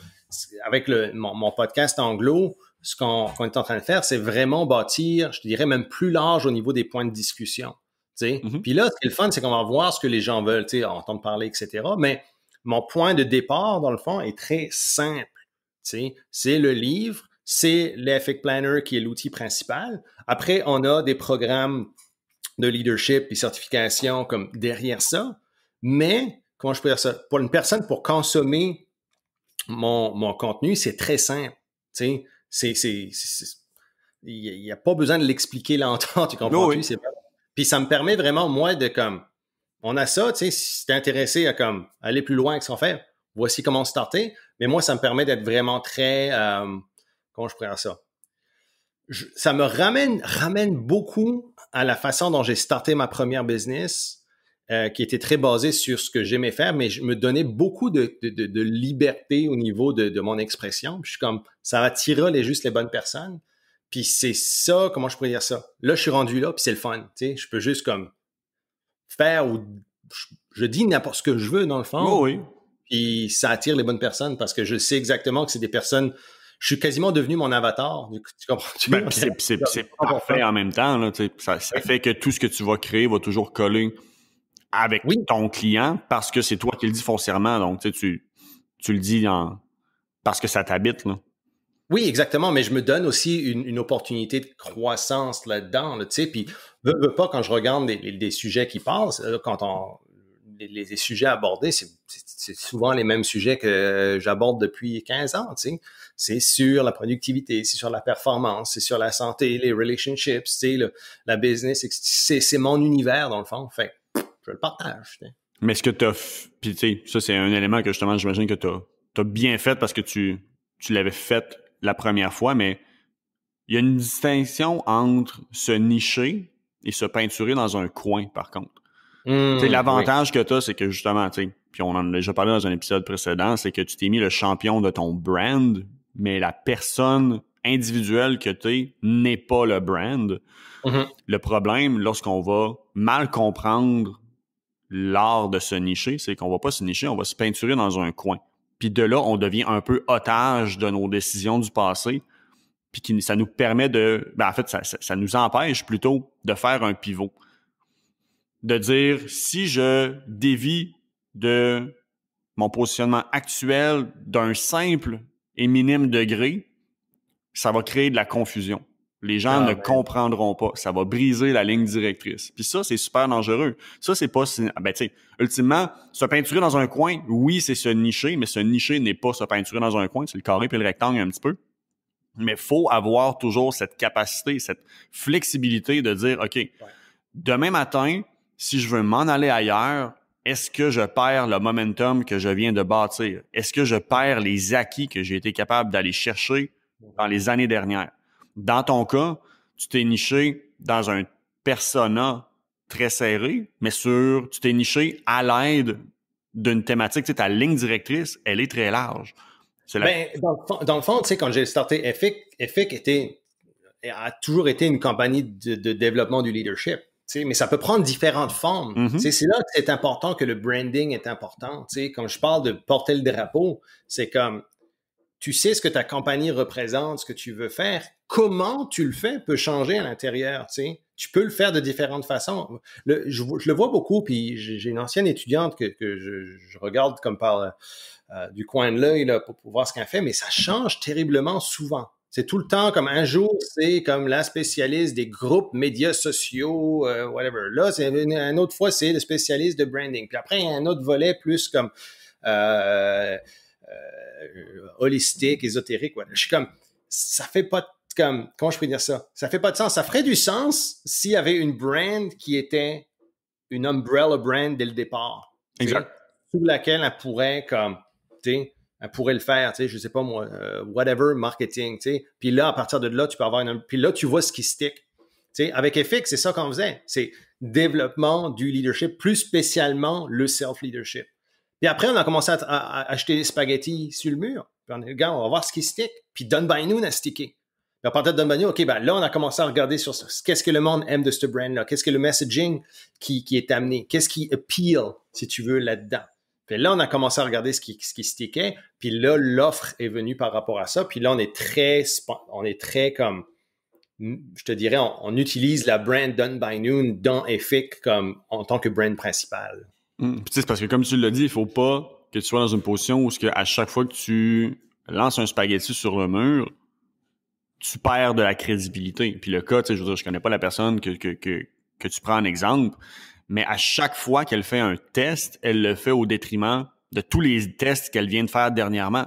avec mon, podcast anglo, ce qu'on est en train de faire, c'est vraiment bâtir, je dirais même plus large au niveau des points de discussion. Mmh Puis là, ce qui est le fun, c'est qu'on va voir ce que les gens veulent, entendre parler, etc. Mais mon point de départ, dans le fond, est très simple. C'est le livre, c'est l'Effect Planner qui est l'outil principal. Après, on a des programmes de leadership et certification comme derrière ça. Mais, comment je peux dire ça? Pour une personne, pour consommer mon, contenu, c'est très simple. il n'y a pas besoin de l'expliquer longtemps, tu comprends? Oui. C'est puis ça me permet vraiment, moi, de comme, on a ça, tu sais, si t'es intéressé à comme aller plus loin avec ce qu'on fait, voici comment starter. Mais moi, ça me permet d'être vraiment très, euh, comment je prends ça? ça me ramène, ramène beaucoup à la façon dont j'ai starté ma première business. Euh, qui était très basée sur ce que j'aimais faire, mais je me donnais beaucoup de, liberté au niveau de, mon expression. je suis comme, ça attira juste les bonnes personnes. Puis c'est ça, comment je pourrais dire ça? Là, je suis rendu là, puis c'est le fun. Tu sais, je peux juste comme faire ou je, dis n'importe ce que je veux dans le fond. Oh oui. Puis ça attire les bonnes personnes parce que je sais exactement que c'est des personnes. Je suis quasiment devenu mon avatar. Tu comprends? Ben, c'est parfait en même temps. Là, ça, fait que tout ce que tu vas créer va toujours coller avec ton client parce que c'est toi qui le dis foncièrement. Donc, tu, tu le dis en, parce que ça t'habite. Oui, exactement, mais je me donne aussi une, opportunité de croissance là-dedans, tu sais, puis veux, pas, quand je regarde les, sujets qui passent, quand on, les, sujets abordés, c'est souvent les mêmes sujets que j'aborde depuis 15 ans, tu sais. C'est sur la productivité, c'est sur la performance, c'est sur la santé, les relationships, la business, c'est mon univers, dans le fond, je le partage, Mais ce que tu as, puis ça c'est un élément que justement, j'imagine que tu as, bien fait parce que tu, tu l'avais fait la première fois, mais il y a une distinction entre se nicher et se peinturer dans un coin, par contre. Hmm, l'avantage que tu as, c'est que justement, puis on en a déjà parlé dans un épisode précédent, c'est que tu t'es mis le champion de ton brand, mais la personne individuelle que tu es n'est pas le brand. Mm-hmm. Le problème, lorsqu'on va mal comprendre l'art de se nicher, c'est qu'on va pas se nicher, on va se peinturer dans un coin. Puis de là, on devient un peu otage de nos décisions du passé. Puis qui, ça nous permet de. Ben en fait, ça, ça, nous empêche plutôt de faire un pivot. De dire si je dévie de mon positionnement actuel d'un simple et minime degré, ça va créer de la confusion. Les gens ah ne comprendront pas. Ça va briser la ligne directrice. Puis ça, c'est super dangereux. Ça, c'est pas... Ben, tu sais, ultimement, se peinturer dans un coin, oui, c'est se nicher, mais se nicher n'est pas se peinturer dans un coin. C'est le carré puis le rectangle un petit peu. Mais faut avoir toujours cette capacité, cette flexibilité de dire, OK, demain matin, si je veux m'en aller ailleurs, est-ce que je perds le momentum que je viens de bâtir? Est-ce que je perds les acquis que j'ai été capable d'aller chercher dans les années dernières? Dans ton cas, tu t'es niché dans un persona très serré, mais sûr. tu t'es niché à l'aide d'une thématique. ta ligne directrice, elle est très large. Ben, dans, le fond, quand j'ai starté EFIC, EFIC était, a toujours été une compagnie de, développement du leadership. mais ça peut prendre différentes formes. Mm-hmm. c'est là que c'est important que le branding est important. quand je parle de porter le drapeau, c'est comme tu sais ce que ta compagnie représente, ce que tu veux faire, comment tu le fais peut changer à l'intérieur, tu Tu peux le faire de différentes façons. je, le vois beaucoup, puis j'ai une ancienne étudiante que, je, regarde comme par euh, euh, du coin de l'œil pour, voir ce qu'elle fait, mais ça change terriblement souvent. C'est tout le temps comme un jour, c'est comme la spécialiste des groupes médias sociaux, euh, whatever. Là, c'est une, autre fois, c'est le spécialiste de branding. Puis après, il y a un autre volet plus comme euh, holistique, ésotérique. Je suis comme, ça fait pas comme, comment je peux dire ça? Ça fait pas de sens. Ça ferait du sens s'il y avait une brand qui était une umbrella brand dès le départ. Exact. Sous laquelle elle pourrait, comme, tu sais, elle pourrait le faire, tu sais, je sais pas moi, euh, whatever, marketing, tu sais. Puis là, à partir de là, tu peux avoir une. Puis là, tu vois ce qui stick. Tu sais, avec FX, c'est ça qu'on faisait. C'est développement du leadership, plus spécialement le self-leadership. Et après, on a commencé à, acheter des spaghettis sur le mur. Puis on a dit, gars, on va voir ce qui stick. Puis by Noon a stické. Puis à partir de by Noon, OK, ben là, on a commencé à regarder sur qu'est-ce que le monde aime de ce brand-là. Qu'est-ce que le messaging qui, est amené. Qu'est-ce qui appeal, si tu veux, là-dedans. Puis là, on a commencé à regarder ce qui, ce stickait. Puis là, l'offre est venue par rapport à ça. Puis là, on est très, on est très comme, je te dirais, on, utilise la brand Done by Noon dans EFIC comme en tant que brand principale. Mm. c'est parce que comme tu l'as dit, il faut pas que tu sois dans une position où que à chaque fois que tu lances un spaghetti sur le mur, tu perds de la crédibilité. Puis le cas, tu je veux dire, je connais pas la personne que, tu prends en exemple, mais à chaque fois qu'elle fait un test, elle le fait au détriment de tous les tests qu'elle vient de faire dernièrement.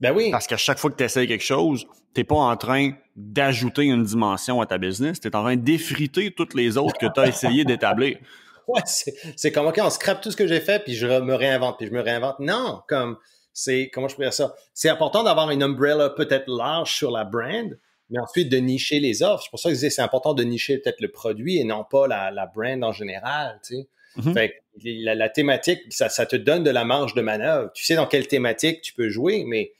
Ben oui. Parce qu'à chaque fois que tu essaies quelque chose, tu n'es pas en train d'ajouter une dimension à ta business, tu es en train d'effriter toutes les autres que tu as essayé d'établir. c'est comme, OK, on scrape tout ce que j'ai fait, puis je me réinvente, puis je me réinvente. Non, comme, c'est, comment je peux dire ça? C'est important d'avoir une umbrella peut-être large sur la brand, mais ensuite de nicher les offres. C'est pour ça que je disais, c'est important de nicher peut-être le produit et non pas la, la brand en général, tu sais. Mm-hmm. fait la, thématique, ça, ça, te donne de la marge de manœuvre. Tu sais dans quelle thématique tu peux jouer, mais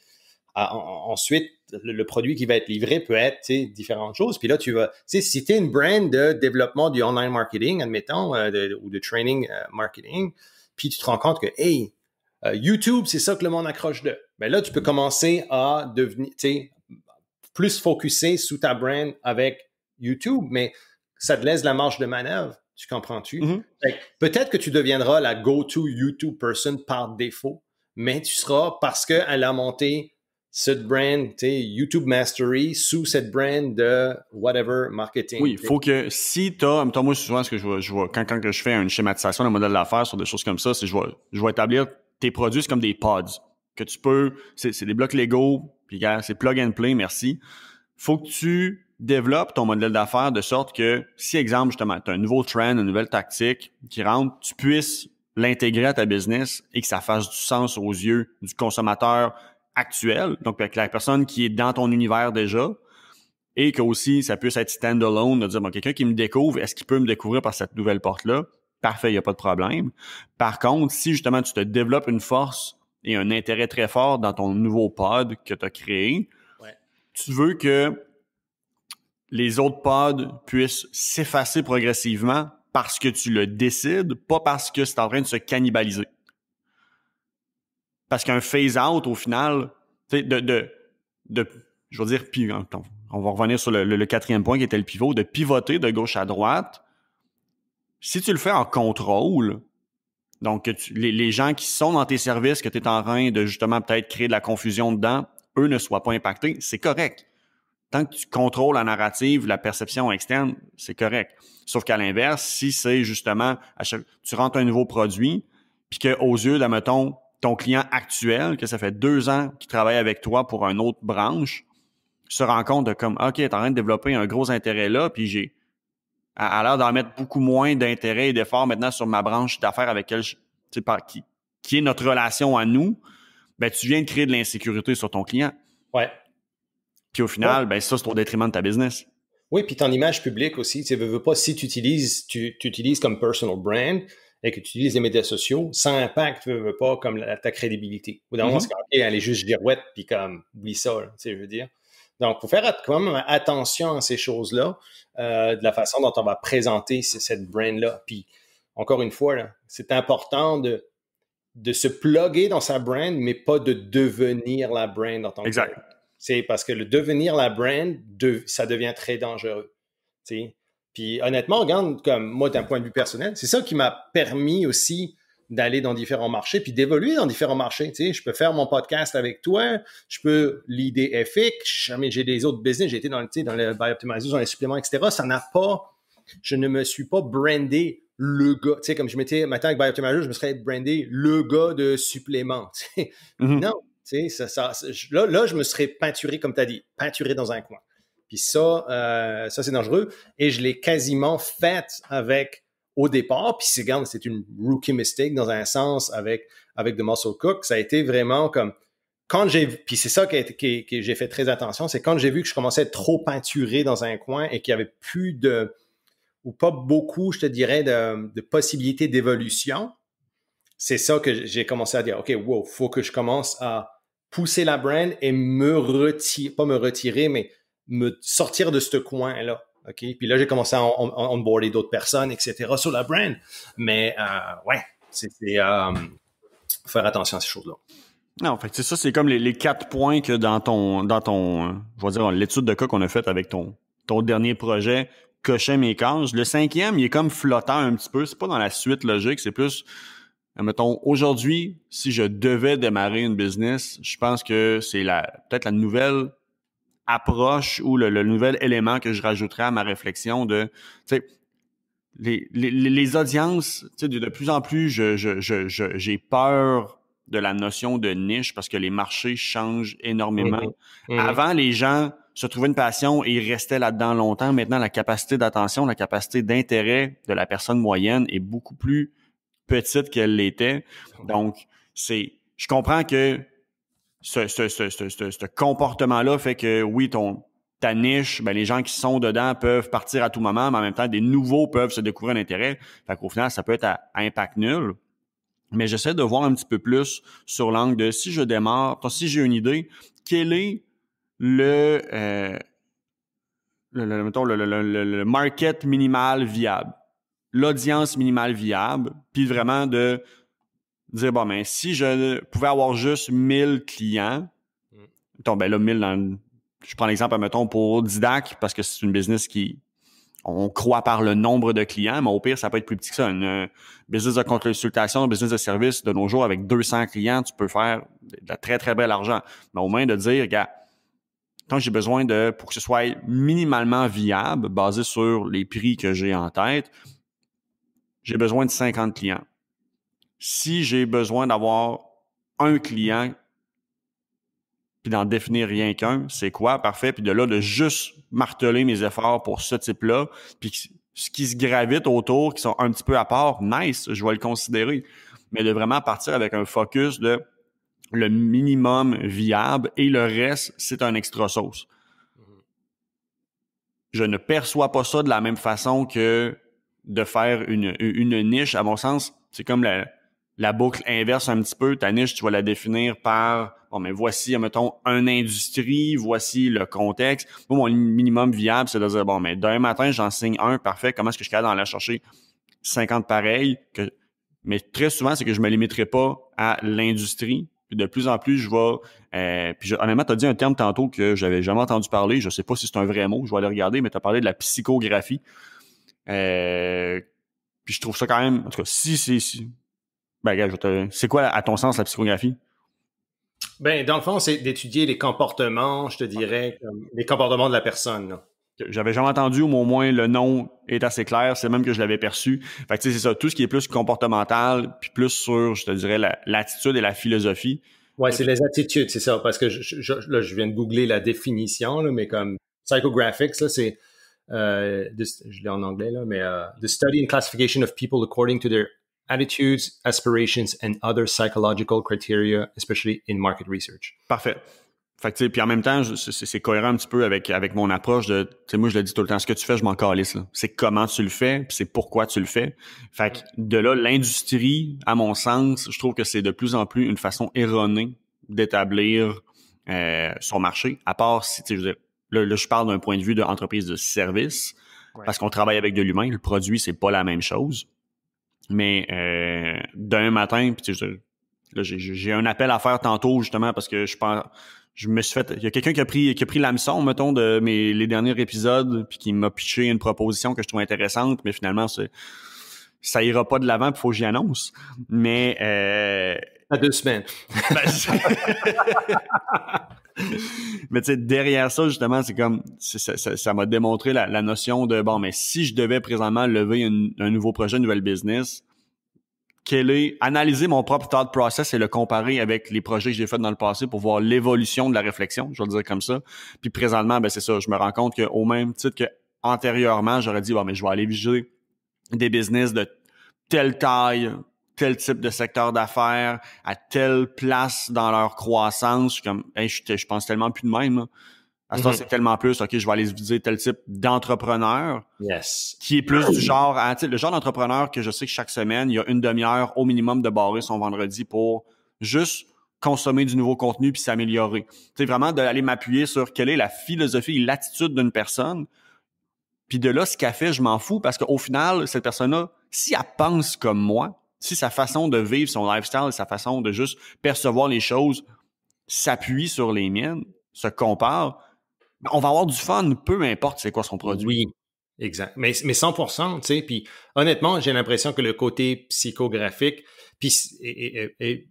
ah, ensuite, le, produit qui va être livré peut être différentes choses. Puis là, tu vas, si tu es une brand de développement du online marketing, admettons, euh, ou de training euh, marketing, puis tu te rends compte que, hey, euh, YouTube, c'est ça que le monde accroche de. Mais ben là, tu peux commencer à devenir, plus focusé sous ta brand avec YouTube, mais ça te laisse la marge de manœuvre. Tu comprends-tu? Mm-hmm. Peut-être que tu deviendras la go-to YouTube person par défaut, mais tu seras parce qu'elle a monté cette brand, YouTube Mastery sous cette brand de whatever marketing. Oui, il faut que si tu as, moi, souvent, ce que je vois, je vois quand, quand je fais une schématisation d'un modèle d'affaires sur des choses comme ça, c'est je vais, je vois établir tes produits comme des pods que tu peux, c'est des blocs Lego, puis c'est plug and play, merci. Faut que tu développes ton modèle d'affaires de sorte que, si exemple, justement, tu as un nouveau trend, une nouvelle tactique qui rentre, tu puisses l'intégrer à ta business et que ça fasse du sens aux yeux du consommateur, actuelle, donc avec la personne qui est dans ton univers déjà, et que aussi ça puisse être standalone, de dire, bon, quelqu'un qui me découvre, est-ce qu'il peut me découvrir par cette nouvelle porte-là? Parfait, il n'y a pas de problème. Par contre, si justement tu te développes une force et un intérêt très fort dans ton nouveau pod que tu as créé, tu veux que les autres pods puissent s'effacer progressivement parce que tu le décides, pas parce que c'est en train de se cannibaliser. Parce qu'un phase-out, au final, de, de, je veux dire, on va revenir sur le, quatrième point qui était le pivot, de pivoter de gauche à droite. Si tu le fais en contrôle, donc les, gens qui sont dans tes services, que tu es en train de justement peut-être créer de la confusion dedans, eux ne soient pas impactés, c'est correct. Tant que tu contrôles la narrative, la perception externe, c'est correct. Sauf qu'à l'inverse, si c'est justement, tu rentres un nouveau produit, puis qu'aux yeux, d'un metton, ton client actuel, que ça fait deux ans qu'il travaille avec toi pour une autre branche, se rend compte de comme, OK, es en train de développer un gros intérêt là, puis j'ai, à, l'heure d'en mettre beaucoup moins d'intérêt et d'efforts maintenant sur ma branche d'affaires avec elle, sais par, qui, qui est notre relation à nous, ben, tu viens de créer de l'insécurité sur ton client. Ouais. Puis au final, ben, ça, c'est au détriment de ta business. Oui, puis ton image publique aussi, tu veux, veux pas, si tu utilises, tu utilises comme personal brand, et que tu utilises les médias sociaux, ça impact, pas, comme ta crédibilité. Ou dans moment, mm-hmm. c'est elle est juste girouette, puis comme, oui, ça, tu sais, je veux dire. Donc, il faut faire quand même attention à ces choses-là, euh, de la façon dont on va présenter cette brand-là. Puis, encore une fois, c'est important de, de se plugger dans sa brand, mais pas de devenir la brand en tant que Exact. C'est parce que le devenir la brand, ça devient très dangereux. sais puis honnêtement, regarde, comme moi d'un point de vue personnel, c'est ça qui m'a permis aussi d'aller dans différents marchés, puis d'évoluer dans différents marchés. Tu sais, je peux faire mon podcast avec toi, je peux l'idée FX, j'ai des autres business, j'ai été dans le, tu sais, dans le dans les suppléments, etc. Ça n'a pas, je ne me suis pas brandé le gars. Tu sais, comme je m'étais, maintenant avec buy je me serais brandé le gars de suppléments. Mm-hmm. Non, tu sais, ça, là, là, je me serais peinturé, comme tu as dit, peinturé dans un coin. Puis ça, euh, ça c'est dangereux. Et je l'ai quasiment fait avec au départ. Puis c'est, c'est une rookie mistake dans un sens avec avec The Muscle Cook. Ça a été vraiment comme quand j'ai puis c'est ça que, j'ai fait très attention, c'est quand j'ai vu que je commençais à être trop peinturé dans un coin et qu'il y avait plus de ou pas beaucoup, je te dirais, de, possibilités d'évolution. C'est ça que j'ai commencé à dire, OK, wow, faut que je commence à pousser la brand et me retirer, pas me retirer, mais me sortir de ce coin-là. OK? Puis là, j'ai commencé à onboarder d'autres personnes, etc., sur la brand. Mais euh, ouais, c'est euh, faire attention à ces choses-là. Non, en fait, c'est ça, c'est comme les, quatre points que dans ton, dans ton je vais dire, l'étude de cas qu'on a faite avec ton, ton dernier projet, cochait mes cases. Le cinquième, il est comme flottant un petit peu. C'est pas dans la suite logique, c'est plus, mettons, aujourd'hui, si je devais démarrer une business, je pense que c'est la, peut-être la nouvelle approche ou le, nouvel élément que je rajouterais à ma réflexion de, tu sais, les, les, les, audiences, tu sais, de, plus en plus, j'ai je, je, peur de la notion de niche parce que les marchés changent énormément. Mm-hmm. Mm-hmm. Avant, les gens se trouvaient une passion et ils restaient là-dedans longtemps. Maintenant, la capacité d'attention, la capacité d'intérêt de la personne moyenne est beaucoup plus petite qu'elle l'était. Mm-hmm. Donc, c'est, je comprends que ce, comportement-là fait que oui, ton, ta niche, ben, les gens qui sont dedans peuvent partir à tout moment, mais en même temps, des nouveaux peuvent se découvrir un intérêt. Fait qu'au final, ça peut être à, impact nul. Mais j'essaie de voir un petit peu plus sur l'angle de si je démarre, si j'ai une idée, quel est euh, le, le market minimal viable, l'audience minimale viable, puis vraiment de dire, bon, ben, si je pouvais avoir juste 1000 clients, mm. donc, ben là, 1000 je prends l'exemple, mettons, pour Didac, parce que c'est une business qui, on croit par le nombre de clients, mais au pire, ça peut être plus petit que ça. Une euh, business de consultation, une business de service, de nos jours, avec 200 clients, tu peux faire de très, très bel argent. Mais au moins de dire, regarde, tant j'ai besoin de, pour que ce soit minimalement viable, basé sur les prix que j'ai en tête, j'ai besoin de 50 clients si j'ai besoin d'avoir un client puis d'en définir rien qu'un, c'est quoi, parfait, puis de là, de juste marteler mes efforts pour ce type-là, puis ce qui se gravite autour, qui sont un petit peu à part, nice, je vais le considérer, mais de vraiment partir avec un focus de le minimum viable et le reste, c'est un extra sauce. Mm-hmm. Je ne perçois pas ça de la même façon que de faire une, une niche, à mon sens, c'est comme la, la boucle inverse un petit peu. Ta niche, tu vas la définir par bon, mais voici, mettons, une industrie, voici le contexte. Moi, mon minimum viable, c'est de dire bon, mais demain matin, j'enseigne un, parfait. Comment est-ce que je suis capable d'en aller chercher 50 pareils? Mais très souvent, c'est que je me limiterai pas à l'industrie. De plus en plus, je vais. Euh, puis je, honnêtement, tu as dit un terme tantôt que j'avais jamais entendu parler. Je sais pas si c'est un vrai mot, je vais aller regarder, mais tu as parlé de la psychographie. Euh, puis je trouve ça quand même. En tout cas, si, si, si ben, c'est quoi, à ton sens, la psychographie? Ben, dans le fond, c'est d'étudier les comportements, je te dirais, les comportements de la personne. J'avais jamais entendu, au moins le nom est assez clair. C'est même que je l'avais perçu. Fait que c'est ça, tout ce qui est plus comportemental, puis plus sur, je te dirais, l'attitude et la philosophie. Oui, c'est les attitudes, c'est ça. Parce que je, là, je viens de googler la définition, mais comme psychographics, c'est, euh, je l'ai en anglais, là, mais euh, the study and classification of people according to their attitudes, aspirations, and other psychological criteria, especially in market research. Parfait. Fait puis en même temps, c'est cohérent un petit peu avec, avec mon approche de, moi je le dis tout le temps, ce que tu fais, je m'en calisse. C'est comment tu le fais, puis c'est pourquoi tu le fais. Fait de là, l'industrie, à mon sens, je trouve que c'est de plus en plus une façon erronée d'établir euh, son marché, à part si, je je parle d'un point de vue d'entreprise de, de service, parce qu'on travaille avec de l'humain, le produit, c'est pas la même chose. Mais euh, d'un matin, puis j'ai un appel à faire tantôt justement parce que je pense, je me suis fait. Il y a quelqu'un qui a pris qui a pris l'hameçon, mettons, de mes les derniers épisodes, puis qui m'a pitché une proposition que je trouve intéressante, mais finalement c'est ça ira pas de l'avant, il faut que j'y annonce. Mais euh, à deux semaines. Ben, mais tu sais, derrière ça, justement, c'est comme ça m'a démontré la, notion de bon, mais si je devais présentement lever un nouveau projet, une nouvelle business, quel analyser mon propre thought process et le comparer avec les projets que j'ai faits dans le passé pour voir l'évolution de la réflexion, je vais le dire comme ça. Puis présentement, ben c'est ça, je me rends compte qu'au même titre que j'aurais dit bon, mais je vais aller viser des business de telle taille, tel type de secteur d'affaires, à telle place dans leur croissance. Je comme, je, pense tellement plus de même. À ce mm-hmm. c'est tellement plus, OK, je vais aller viser tel type d'entrepreneur. Yes. Qui est plus du genre, le genre d'entrepreneur que je sais que chaque semaine, il y a une demi-heure au minimum de barrer son vendredi pour juste consommer du nouveau contenu puis s'améliorer. C'est vraiment d'aller m'appuyer sur quelle est la philosophie et l'attitude d'une personne. Puis de là, ce qu'elle fait, je m'en fous parce qu'au final, cette personne-là, si elle pense comme moi, si sa façon de vivre son lifestyle, sa façon de juste percevoir les choses s'appuie sur les miennes, se compare, ben, on va avoir du fun, peu importe c'est quoi son produit. Oui, exact. Mais, 100%, tu sais, puis honnêtement, j'ai l'impression que le côté psychographique puis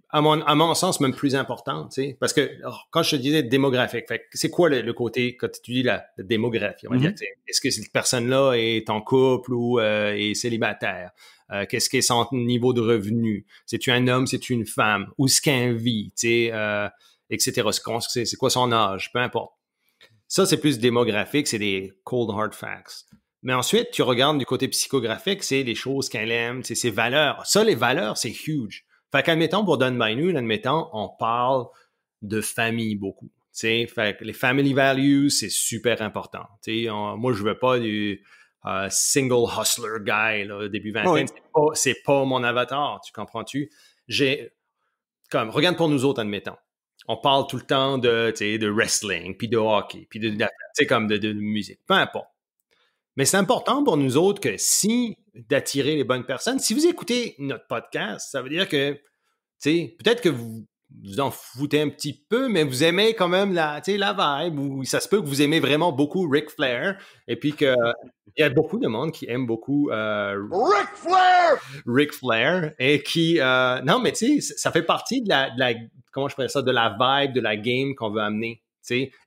à, mon, sens, même plus important, tu sais, parce que quand je te disais démographique, c'est quoi le, côté quand tu dis la, démographie? Mm-hmm. est-ce que cette personne-là est en couple ou euh, est célibataire? Euh, qu'est-ce qu'est son niveau de revenu, c'est-tu un homme, c'est-tu une femme, où est-ce qu'elle vit, euh, etc., c'est quoi son âge, peu importe. Ça, c'est plus démographique, c'est des cold hard facts. Mais ensuite, tu regardes du côté psychographique, c'est les choses qu'elle aime, c'est ses valeurs. Ça, les valeurs, c'est huge. Fait qu'admettons, pour Don noon », admettons, on parle de famille beaucoup. Fait que les family values, c'est super important. moi, je veux pas du euh, single hustler guy, là, début vingtaine. C'est pas, mon avatar, tu comprends-tu? J'ai, comme, regarde pour nous autres, admettons. On parle tout le temps de, de wrestling, puis de hockey, puis de, comme de, de, musique, peu importe. Mais c'est important pour nous autres que si, d'attirer les bonnes personnes, si vous écoutez notre podcast, ça veut dire que, peut-être que vous, vous en foutez un petit peu, mais vous aimez quand même la, la vibe, ou ça se peut que vous aimez vraiment beaucoup Ric Flair, et puis que il y a beaucoup de monde qui aime beaucoup euh, Ric Flair! Ric Flair, et qui, euh, non, mais tu sais, ça fait partie de la, comment je pourrais ça, de la vibe, de la game qu'on veut amener.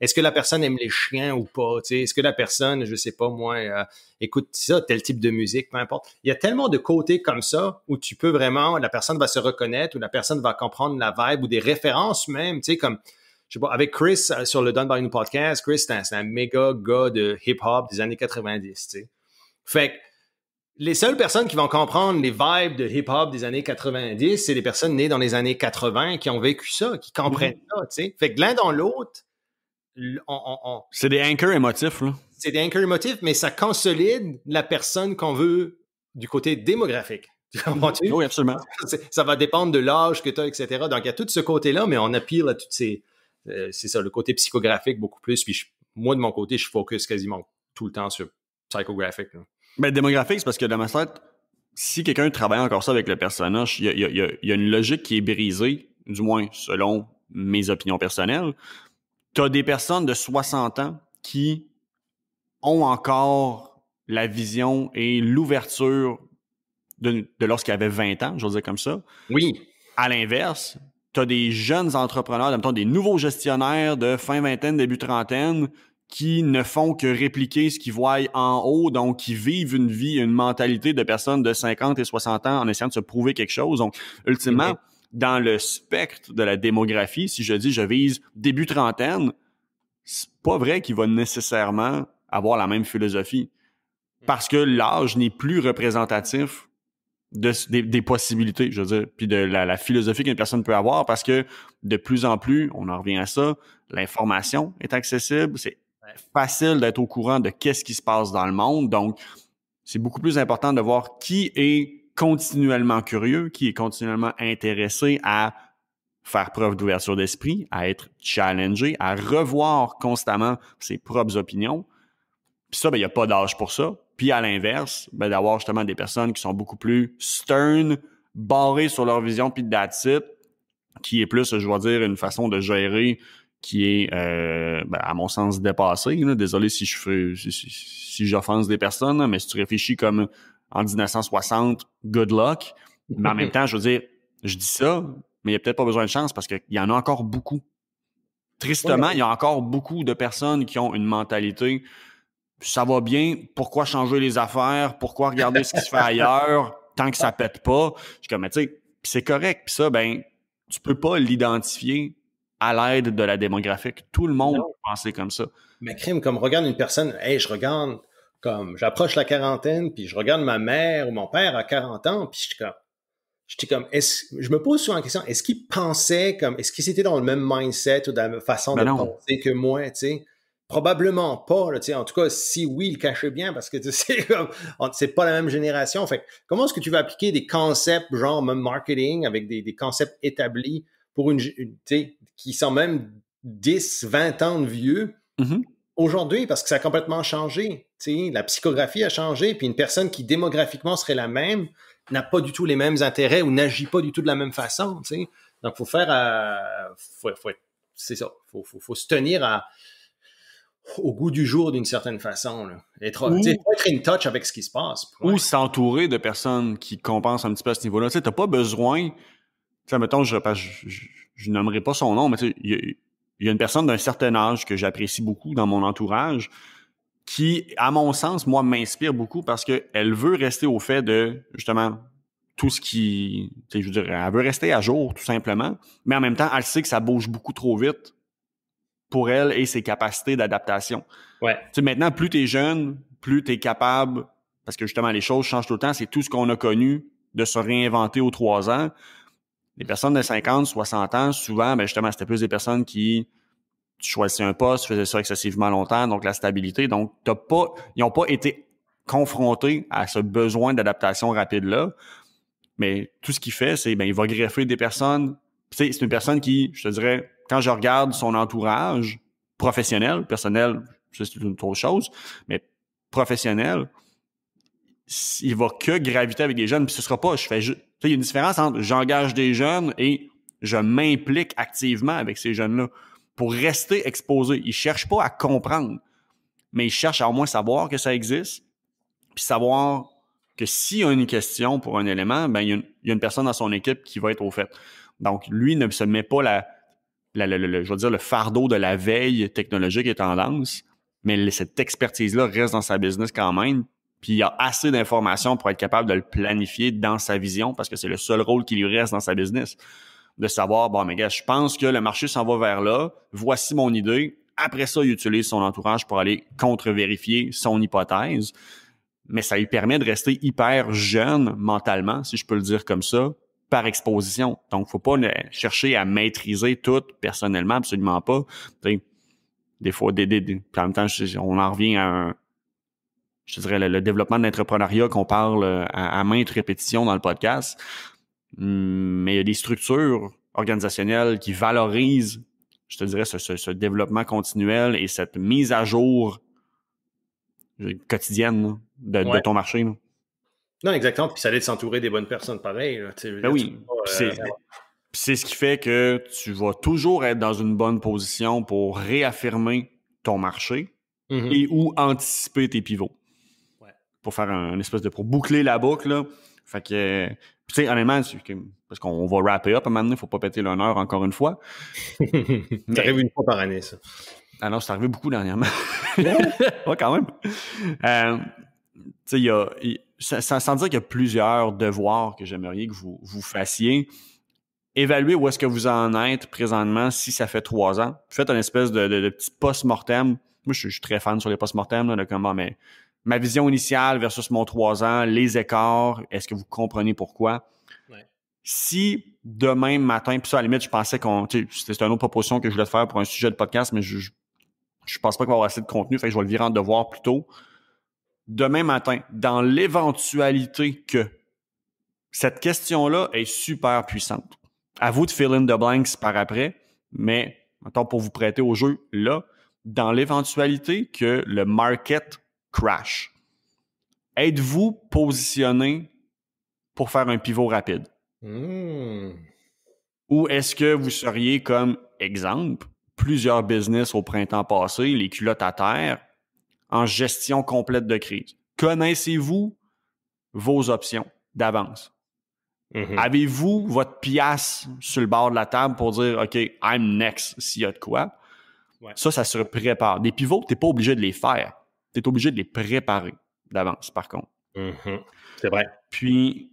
Est-ce que la personne aime les chiens ou pas? Est-ce que la personne, je sais pas moi, euh, écoute ça, tel type de musique, peu importe. Il y a tellement de côtés comme ça où tu peux vraiment, la personne va se reconnaître ou la personne va comprendre la vibe ou des références même, tu comme je sais pas, avec Chris euh, sur le Done by New Podcast, Chris, c'est un, méga gars de hip-hop des années 90, Fait les seules personnes qui vont comprendre les vibes de hip-hop des années 90, c'est les personnes nées dans les années 80 qui ont vécu ça, qui comprennent mm-hmm. ça, Fait que l'un dans l'autre, c'est des anchors émotifs, C'est des anchors émotifs, mais ça consolide la personne qu'on veut du côté démographique. Oui, absolument. Ça va dépendre de l'âge que tu as, etc. Donc, il y a tout ce côté-là, mais on appelle à toutes ces. Euh, c'est ça, le côté psychographique beaucoup plus. Puis, moi, de mon côté, je focus quasiment tout le temps sur psychographique. Mais ben, démographique, c'est parce que dans ma tête, si quelqu'un travaille encore ça avec le personnage, il y a une logique qui est brisée, du moins selon mes opinions personnelles tu as des personnes de 60 ans qui ont encore la vision et l'ouverture de, lorsqu'ils avaient 20 ans, je veux dire comme ça. Oui. À l'inverse, tu as des jeunes entrepreneurs, des nouveaux gestionnaires de fin vingtaine, début trentaine, qui ne font que répliquer ce qu'ils voient en haut, donc qui vivent une vie, une mentalité de personnes de 50 et 60 ans en essayant de se prouver quelque chose. Donc, ultimement, mm-hmm dans le spectre de la démographie, si je dis je vise début trentaine, c'est pas vrai qu'il va nécessairement avoir la même philosophie. Parce que l'âge n'est plus représentatif des, possibilités, je veux dire, puis de la philosophie qu'une personne peut avoir, parce que de plus en plus, on en revient à ça, l'information est accessible, c'est facile d'être au courant de qu'est-ce qui se passe dans le monde, donc c'est beaucoup plus important de voir qui est continuellement curieux, qui est continuellement intéressé à faire preuve d'ouverture d'esprit, à être challengé, à revoir constamment ses propres opinions. Puis ça, ben, il n'y a pas d'âge pour ça. Puis à l'inverse, ben, d'avoir justement des personnes qui sont beaucoup plus stern, barrées sur leur vision, puis that's it, qui est plus, je vais dire, une façon de gérer qui est, euh, ben, à mon sens, dépassée. Désolé si je fais, si j'offense des personnes, mais si tu réfléchis comme en 1960, good luck. Mais en même temps, je veux dire, je dis ça, mais il n'y a peut-être pas besoin de chance parce qu'il y en a encore beaucoup. Tristement, il y a encore beaucoup de personnes qui ont une mentalité ça va bien, pourquoi changer les affaires, pourquoi regarder ce qui se fait ailleurs tant que ça pète pas. Je suis comme, tu sais, c'est correct. Puis ça, ben, tu peux pas l'identifier à l'aide de la démographie. Tout le monde va comme ça. Mais crime, comme regarde une personne, hey, je regarde comme j'approche la quarantaine, puis je regarde ma mère ou mon père à 40 ans, puis je suis comme, je me pose souvent la question, est-ce qu'ils pensaient comme, est-ce qu'ils étaient dans le même mindset ou dans la même façon ben de penser que moi, tu sais? Probablement pas, En tout cas, si oui, il cachait bien parce que tu sais, c'est pas la même génération. Fait comment est-ce que tu vas appliquer des concepts genre marketing avec des, concepts établis pour une, qui sont même 10, 20 ans de vieux mm-hmm. aujourd'hui parce que ça a complètement changé la psychographie a changé, puis une personne qui démographiquement serait la même n'a pas du tout les mêmes intérêts ou n'agit pas du tout de la même façon. T'sais. Donc, faut faire, euh, c'est ça, faut, faut, se tenir au goût du jour d'une certaine façon. Être, être in touch avec ce qui se passe. Ou s'entourer de personnes qui compensent un petit peu à ce niveau-là. Tu n'as pas besoin, mettons, je, je, nommerai pas son nom, mais il y, a une personne d'un certain âge que j'apprécie beaucoup dans mon entourage qui, à mon sens, moi, m'inspire beaucoup parce qu'elle veut rester au fait de, justement, tout ce qui, je veux dire, elle veut rester à jour, tout simplement, mais en même temps, elle sait que ça bouge beaucoup trop vite pour elle et ses capacités d'adaptation. Ouais. maintenant, plus tu es jeune, plus tu es capable, parce que justement, les choses changent tout le temps, c'est tout ce qu'on a connu de se réinventer aux trois ans. Les personnes de 50, 60 ans, souvent, ben justement, c'était plus des personnes qui tu choisissais un poste, tu faisais ça excessivement longtemps, donc la stabilité. Donc, pas, ils n'ont pas été confrontés à ce besoin d'adaptation rapide-là. Mais tout ce qu'il fait, c'est ben, il va greffer des personnes. C'est une personne qui, je te dirais, quand je regarde son entourage professionnel, personnel, c'est une autre chose, mais professionnel, il va que graviter avec des jeunes, puis ce sera pas, je fais juste. Il y a une différence entre j'engage des jeunes et je m'implique activement avec ces jeunes-là pour rester exposé. il cherche pas à comprendre, mais il cherche à au moins savoir que ça existe, puis savoir que s'il y a une question pour un élément, ben, il y, a une, personne dans son équipe qui va être au fait. Donc, lui ne se met pas je veux dire, le fardeau de la veille technologique et tendance, mais cette expertise-là reste dans sa business quand même. Puis il y a assez d'informations pour être capable de le planifier dans sa vision parce que c'est le seul rôle qui lui reste dans sa business de savoir, bon, mais gars, je pense que le marché s'en va vers là, voici mon idée. Après ça, il utilise son entourage pour aller contre-vérifier son hypothèse. Mais ça lui permet de rester hyper jeune mentalement, si je peux le dire comme ça, par exposition. Donc, faut pas chercher à maîtriser tout personnellement, absolument pas. des fois, des, des, en même temps, on en revient à un, je dirais, le, développement de l'entrepreneuriat qu'on parle euh, à, à maintes répétitions dans le podcast. Hum, mais il y a des structures organisationnelles qui valorisent, je te dirais, ce, développement continuel et cette mise à jour quotidienne de, ton marché. Non, exactement. Puis ça allait s'entourer des bonnes personnes pareil. Ben oui. Euh, c'est ce qui fait que tu vas toujours être dans une bonne position pour réaffirmer ton marché mm-hmm. et ou anticiper tes pivots. Pour faire un, espèce de. pour boucler la boucle, là, fait que, tu sais, honnêtement, parce qu'on va rapper up à un moment donné, faut pas péter l'honneur encore une fois. ça arrive une fois par année, ça. Ah non, c'est arrivé beaucoup dernièrement. ouais, quand même. Euh, tu sais, il y a. sans, dire qu'il y a plusieurs devoirs que j'aimerais que vous, vous fassiez, évaluez où est-ce que vous en êtes présentement si ça fait trois ans. Faites un espèce de, petit post-mortem. Moi, je, suis très fan sur les post-mortem, de comment, ah, mais ma vision initiale versus mon trois ans, les écarts, est-ce que vous comprenez pourquoi? Si demain matin, puis ça, à la limite, je pensais qu'on. C'était une autre proposition que je voulais te faire pour un sujet de podcast, mais je, ne pense pas qu'on va avoir assez de contenu, fait que je vais le virer en devoir plus tôt. Demain matin, dans l'éventualité que cette question-là est super puissante. À vous de fill in the blanks par après, mais maintenant pour vous prêter au jeu, là, dans l'éventualité que le market crash. Êtes-vous positionné pour faire un pivot rapide? Hmm. Ou est-ce que vous seriez comme exemple, plusieurs business au printemps passé, les culottes à terre, en gestion complète de crise? Connaissez-vous vos options d'avance? Mm-hmm. Avez-vous votre pièce sur le bord de la table pour dire OK, I'm next s'il y a de quoi? Ça, ça se prépare. Des pivots, tu n'es pas obligé de les faire tu obligé de les préparer d'avance, par contre. Mm-hmm. C'est vrai. Puis,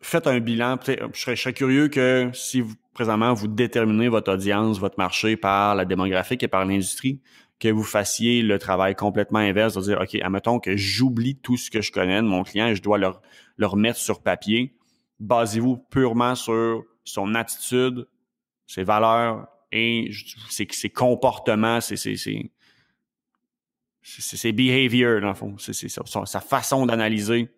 faites un bilan. Je serais, curieux que si présentement, vous déterminez votre audience, votre marché par la démographique et par l'industrie, que vous fassiez le travail complètement inverse, de dire, OK, admettons que j'oublie tout ce que je connais de mon client et je dois le, remettre sur papier. Basez-vous purement sur son attitude, ses valeurs et ses, comportements, ses, c'est behavior, dans le fond. C'est sa façon d'analyser.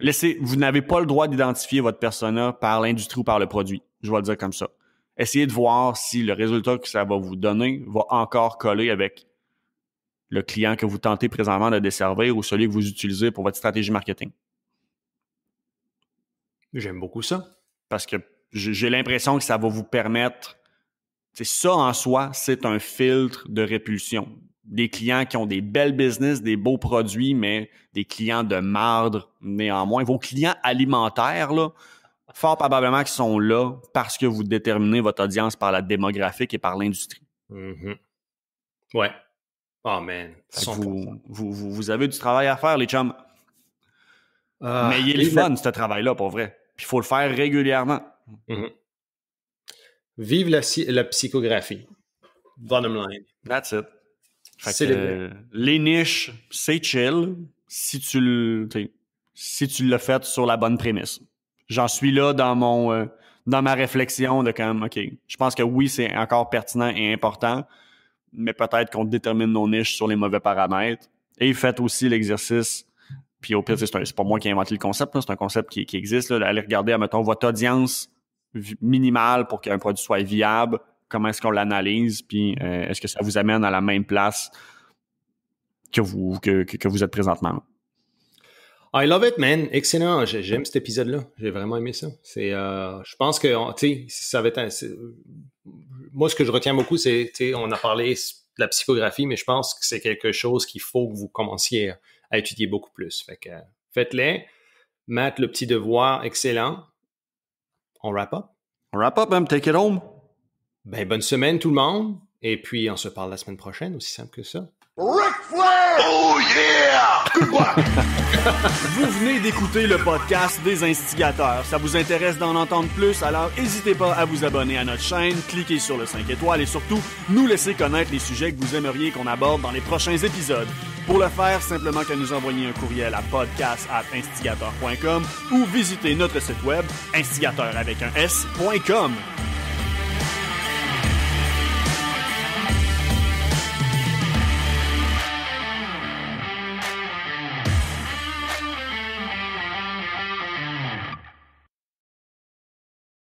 Laissez, vous n'avez pas le droit d'identifier votre persona par l'industrie ou par le produit. Je vais le dire comme ça. Essayez de voir si le résultat que ça va vous donner va encore coller avec le client que vous tentez présentement de desservir ou celui que vous utilisez pour votre stratégie marketing. J'aime beaucoup ça. Parce que j'ai l'impression que ça va vous permettre. C'est ça en soi, c'est un filtre de répulsion des clients qui ont des belles business, des beaux produits, mais des clients de mardre néanmoins. Vos clients alimentaires, là, fort probablement qu'ils sont là parce que vous déterminez votre audience par la démographique et par l'industrie. Mm-hmm. Ouais. Oh man. Vous, avez du travail à faire, les chums. Ah, mais il est le fun, ce travail-là, pour vrai. Puis il faut le faire régulièrement. Mm-hmm. Vive la, la psychographie. Bottom line. That's it les niches, c'est chill si tu le si tu l'as fait sur la bonne prémisse. J'en suis là dans mon euh, dans ma réflexion de même. OK, je pense que oui, c'est encore pertinent et important, mais peut-être qu'on détermine nos niches sur les mauvais paramètres. Et faites aussi l'exercice. Puis au pire, c'est pas moi qui ai inventé le concept, c'est un concept qui, qui existe. d'aller allez regarder, mettons, votre audience minimale pour qu'un produit soit viable comment est-ce qu'on l'analyse, puis euh, est-ce que ça vous amène à la même place que vous, êtes présentement? I love it, man. Excellent. J'aime cet épisode-là. J'ai vraiment aimé ça. C'est, euh, je pense que, tu sais, ça va être. moi, ce que je retiens beaucoup, c'est, tu on a parlé de la psychographie, mais je pense que c'est quelque chose qu'il faut que vous commenciez à étudier beaucoup plus. Fait que, faites-les. Matt, le petit devoir, excellent. On wrap up. On wrap up, man. Take it home. Ben, bonne semaine tout le monde. Et puis, on se parle la semaine prochaine, aussi simple que ça. Rick Flair! Oh yeah! vous venez d'écouter le podcast des instigateurs. Ça vous intéresse d'en entendre plus, alors n'hésitez pas à vous abonner à notre chaîne, cliquez sur le 5 étoiles et surtout, nous laisser connaître les sujets que vous aimeriez qu'on aborde dans les prochains épisodes. Pour le faire, simplement que nous envoyer un courriel à podcast.instigateur.com ou visiter notre site web instigateur avec un S.com.